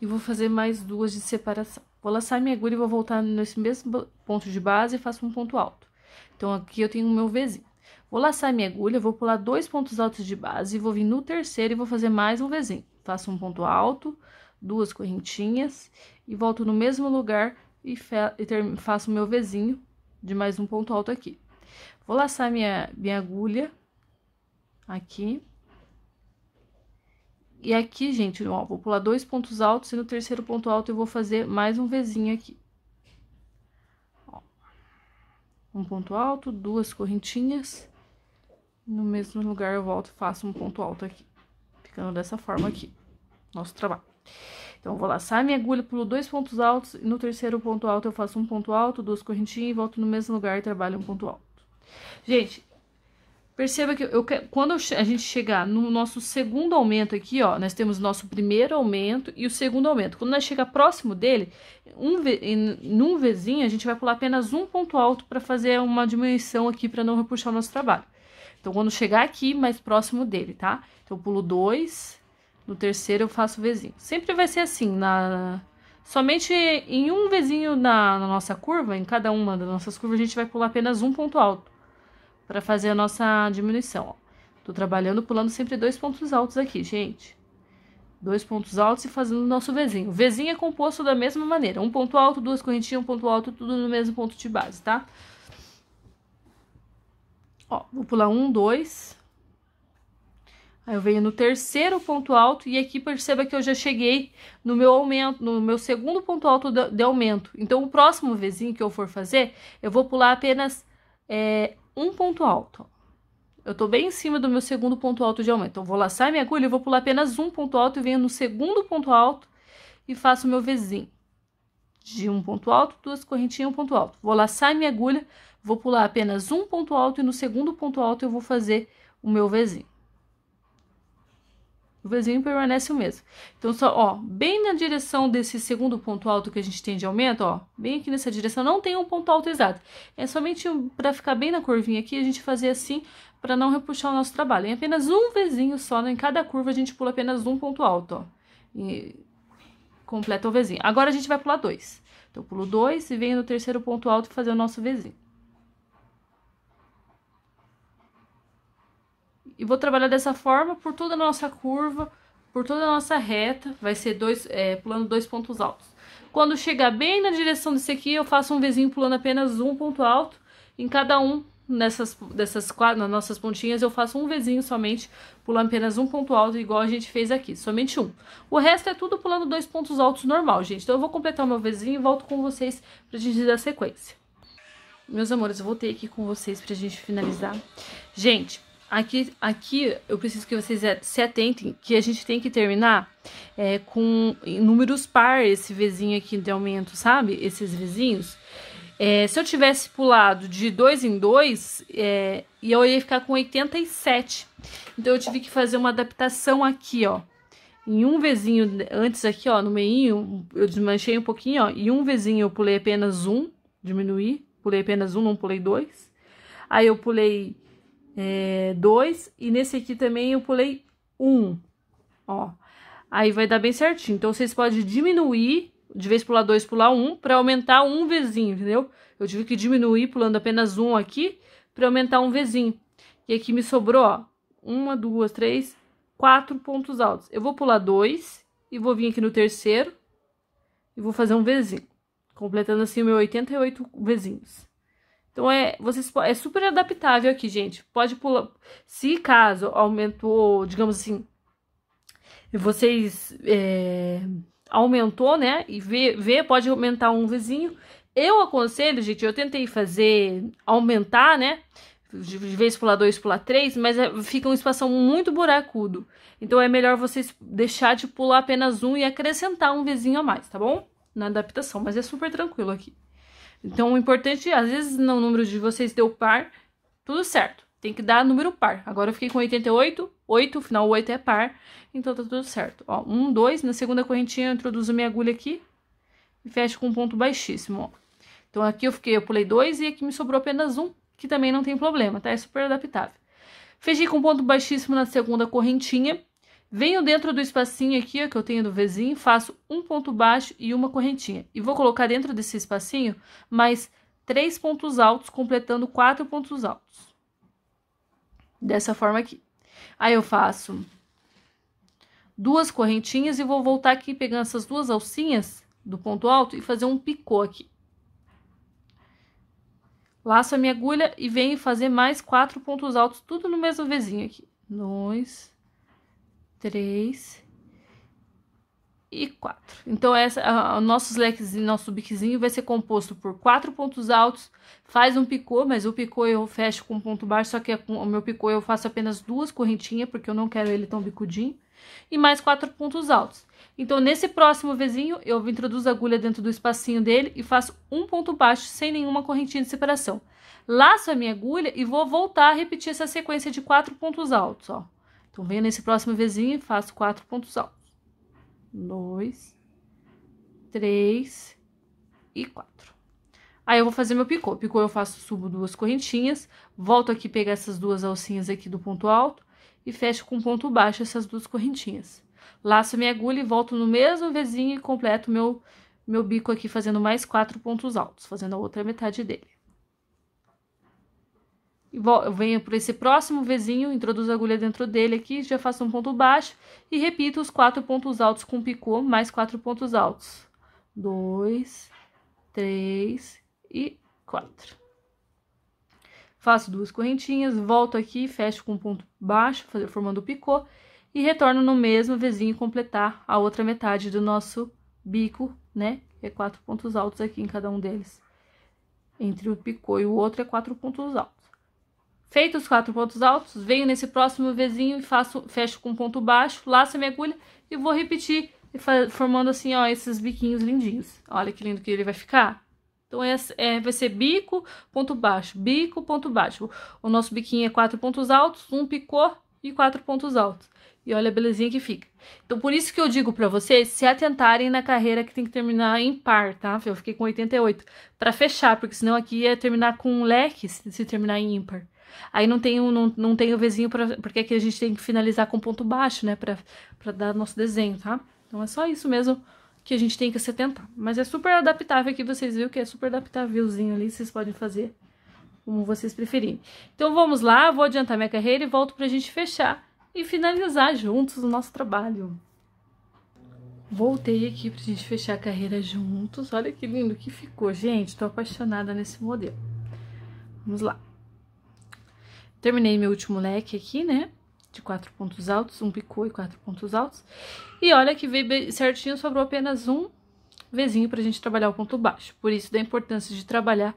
A: E vou fazer mais duas de separação. Vou laçar minha agulha e vou voltar nesse mesmo ponto de base e faço um ponto alto. Então, aqui eu tenho o meu vezinho. Vou laçar minha agulha, vou pular dois pontos altos de base, vou vir no terceiro e vou fazer mais um vezinho faço um ponto alto, duas correntinhas e volto no mesmo lugar e, e faço meu vizinho de mais um ponto alto aqui. Vou laçar minha, minha agulha aqui. E aqui, gente, ó, vou pular dois pontos altos e no terceiro ponto alto eu vou fazer mais um vizinho aqui. um ponto alto, duas correntinhas. No mesmo lugar eu volto e faço um ponto alto aqui. Ficando dessa forma aqui nosso trabalho. Então, vou laçar minha agulha, pulo dois pontos altos e no terceiro ponto alto eu faço um ponto alto, duas correntinhas e volto no mesmo lugar e trabalho um ponto alto. Gente, perceba que eu, quando a gente chegar no nosso segundo aumento aqui, ó, nós temos nosso primeiro aumento e o segundo aumento. Quando nós chegar próximo dele, um, num vizinho, a gente vai pular apenas um ponto alto para fazer uma diminuição aqui para não repuxar o nosso trabalho. Então, quando chegar aqui, mais próximo dele, tá? Então, eu pulo dois, no terceiro eu faço vizinho. Sempre vai ser assim, na somente em um vizinho na, na nossa curva, em cada uma das nossas curvas, a gente vai pular apenas um ponto alto para fazer a nossa diminuição. Ó. Tô trabalhando pulando sempre dois pontos altos aqui, gente. Dois pontos altos e fazendo o nosso vizinho. O vizinho é composto da mesma maneira. Um ponto alto, duas correntinhas, um ponto alto, tudo no mesmo ponto de base, tá? Ó, vou pular um, dois, Aí eu venho no terceiro ponto alto e aqui perceba que eu já cheguei no meu aumento, no meu segundo ponto alto de, aumento. Então, o próximo vizinho que eu for fazer, eu vou pular apenas é, um ponto alto. Eu tô bem em cima do meu segundo ponto alto de aumento. Então, vou laçar minha agulha e vou pular apenas um ponto alto e venho no segundo ponto alto e faço o meu vizinho. De um ponto alto, duas correntinhas, um ponto alto. Vou laçar minha agulha, vou pular apenas um ponto alto e no segundo ponto alto eu vou fazer o meu vizinho. O Vzinho permanece o mesmo. Então, só, ó, bem na direção desse segundo ponto alto que a gente tem de aumento, ó, bem aqui nessa direção, não tem um ponto alto exato. É somente um, para ficar bem na curvinha aqui, a gente fazer assim para não repuxar o nosso trabalho. Em apenas um Vzinho só, né? em cada curva a gente pula apenas um ponto alto, ó. E completa o Vzinho. Agora a gente vai pular dois. Então, pulo dois e venho no terceiro ponto alto fazer o nosso Vzinho. E vou trabalhar dessa forma por toda a nossa curva, por toda a nossa reta, vai ser dois, é, pulando dois pontos altos. Quando chegar bem na direção desse aqui, eu faço um vizinho pulando apenas um ponto alto em cada um nessas dessas nas nossas pontinhas eu faço um vizinho somente pulando apenas um ponto alto igual a gente fez aqui somente um o resto é tudo pulando dois pontos altos normal gente então eu vou completar o meu vizinho e volto com vocês para gente dar sequência meus amores eu voltei aqui com vocês para gente finalizar gente aqui, aqui eu preciso que vocês é, se atentem que a gente tem que terminar é, com números par esse vizinho aqui de aumento, sabe? Esses vizinhos. É, se eu tivesse pulado de dois em dois, é, eu ia ficar com 87. Então, eu tive que fazer uma adaptação aqui, ó. Em um vizinho, antes aqui, ó, no meinho, eu desmanchei um pouquinho, ó. E um vizinho eu pulei apenas um, diminuí. Pulei apenas um, não pulei dois. Aí, eu pulei é, dois, e nesse aqui também eu pulei um, ó. Aí vai dar bem certinho. Então, vocês podem diminuir, de vez pular dois, pular um, para aumentar um vizinho, entendeu? Eu tive que diminuir pulando apenas um aqui, para aumentar um vizinho. E aqui me sobrou, ó, uma, duas, três, quatro pontos altos. Eu vou pular dois, e vou vir aqui no terceiro, e vou fazer um vizinho. Completando assim o meu 88 vizinhos. Então é, vocês, é super adaptável aqui, gente. Pode pular. Se caso aumentou, digamos assim, vocês é, aumentou, né? E vê, vê, pode aumentar um vizinho. Eu aconselho, gente, eu tentei fazer aumentar, né? De vez pular dois, pular três, mas é, fica um espaço muito buracudo. Então é melhor vocês deixar de pular apenas um e acrescentar um vizinho a mais, tá bom? Na adaptação, mas é super tranquilo aqui. Então, o importante, às vezes, no número de vocês deu par, tudo certo. Tem que dar número par. Agora eu fiquei com 88, 8, o final 8 é par, então tá tudo certo. Ó, 1, 2, na segunda correntinha eu introduzo minha agulha aqui e fecho com um ponto baixíssimo, ó. Então, aqui eu fiquei, eu pulei 2 e aqui me sobrou apenas 1, um, que também não tem problema, tá? É super adaptável. Fechei com ponto baixíssimo na segunda correntinha Venho dentro do espacinho aqui ó, que eu tenho do vizinho, faço um ponto baixo e uma correntinha. E vou colocar dentro desse espacinho mais três pontos altos, completando quatro pontos altos. Dessa forma aqui. Aí eu faço duas correntinhas e vou voltar aqui pegando essas duas alcinhas do ponto alto e fazer um picô aqui. Laço a minha agulha e venho fazer mais quatro pontos altos, tudo no mesmo vizinho aqui. Dois, três e quatro. Então, essa, a, a, nossos leques e nosso biquezinho vai ser composto por quatro pontos altos. Faz um picô, mas o picô eu fecho com ponto baixo, só que é com o meu picô eu faço apenas duas correntinhas, porque eu não quero ele tão bicudinho. E mais quatro pontos altos. Então, nesse próximo vizinho, eu introduzo a agulha dentro do espacinho dele e faço um ponto baixo sem nenhuma correntinha de separação. Laço a minha agulha e vou voltar a repetir essa sequência de quatro pontos altos, ó. Então, venho nesse próximo vizinho e faço quatro pontos altos. Dois, três e quatro. Aí eu vou fazer meu picô. Picô eu faço, subo duas correntinhas, volto aqui pegar essas duas alcinhas aqui do ponto alto e fecho com ponto baixo essas duas correntinhas. Laço minha agulha e volto no mesmo vizinho e completo meu meu bico aqui fazendo mais quatro pontos altos, fazendo a outra metade dele venho por esse próximo vizinho, introduzo a agulha dentro dele aqui, já faço um ponto baixo e repito os quatro pontos altos com picô, mais quatro pontos altos. Dois, três e quatro. Faço duas correntinhas, volto aqui, fecho com um ponto baixo, formando o picô, e retorno no mesmo vizinho completar a outra metade do nosso bico, né? É quatro pontos altos aqui em cada um deles. Entre o picô e o outro é quatro pontos altos. Feito os quatro pontos altos, venho nesse próximo vizinho e faço, fecho com ponto baixo, laço a minha agulha e vou repetir, formando assim, ó, esses biquinhos lindinhos. Olha que lindo que ele vai ficar. Então, é, é, vai ser bico, ponto baixo, bico, ponto baixo. O nosso biquinho é quatro pontos altos, um picô e quatro pontos altos. E olha a belezinha que fica. Então, por isso que eu digo para vocês se atentarem na carreira que tem que terminar em par, tá? Eu fiquei com 88. para fechar, porque senão aqui ia terminar com um leque se terminar em ímpar. Aí não tenho, não, não tenho vizinho, pra, porque aqui a gente tem que finalizar com ponto baixo, né? Pra, pra dar nosso desenho, tá? Então é só isso mesmo que a gente tem que se atentar. Mas é super adaptável aqui, vocês viram que é super adaptávelzinho ali, vocês podem fazer como vocês preferirem. Então vamos lá, vou adiantar minha carreira e volto pra gente fechar e finalizar juntos o nosso trabalho. Voltei aqui pra gente fechar a carreira juntos. Olha que lindo que ficou, gente. Tô apaixonada nesse modelo. Vamos lá. Terminei meu último leque aqui, né? De quatro pontos altos, um picô e quatro pontos altos. E olha que veio certinho, sobrou apenas um vizinho pra gente trabalhar o ponto baixo. Por isso da importância de trabalhar,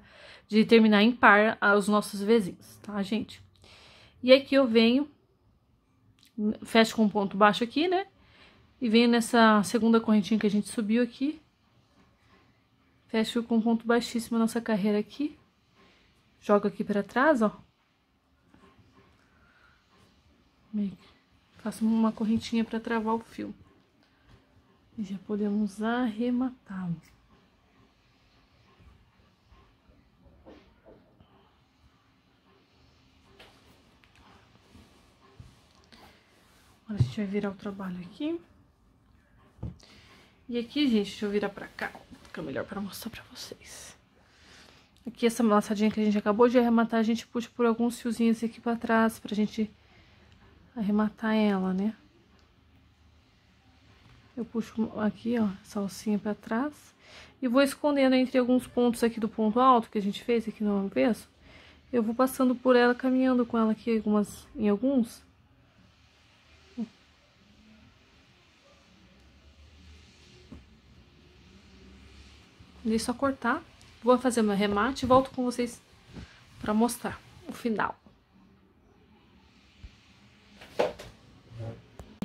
A: de terminar em par aos nossos vizinhos, tá, gente? E aqui eu venho, fecho com um ponto baixo aqui, né? E venho nessa segunda correntinha que a gente subiu aqui. Fecho com um ponto baixíssimo a nossa carreira aqui. Jogo aqui pra trás, ó faço uma correntinha para travar o fio. E já podemos arrematá-lo. Agora a gente vai virar o trabalho aqui. E aqui, gente, deixa eu virar pra cá, fica é melhor pra mostrar pra vocês. Aqui, essa laçadinha que a gente acabou de arrematar, a gente puxa por alguns fiozinhos aqui pra trás, pra gente arrematar ela, né? Eu puxo aqui, ó, salsinha pra trás. E vou escondendo entre alguns pontos aqui do ponto alto que a gente fez aqui no avesso. Eu vou passando por ela, caminhando com ela aqui algumas, em alguns. Deixa só cortar. Vou fazer meu remate e volto com vocês pra mostrar o final.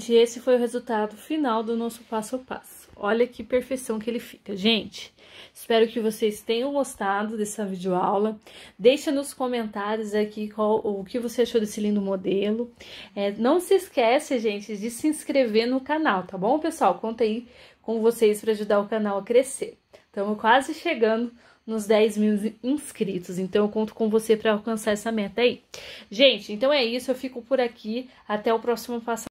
A: gente, esse foi o resultado final do nosso passo a passo. Olha que perfeição que ele fica. Gente, espero que vocês tenham gostado dessa videoaula. Deixa nos comentários aqui qual, o que você achou desse lindo modelo. É, não se esquece, gente, de se inscrever no canal, tá bom, pessoal? Conta aí com vocês para ajudar o canal a crescer. Estamos quase chegando nos 10 mil inscritos. Então, eu conto com você para alcançar essa meta aí. Gente, então é isso. Eu fico por aqui. Até o próximo passo.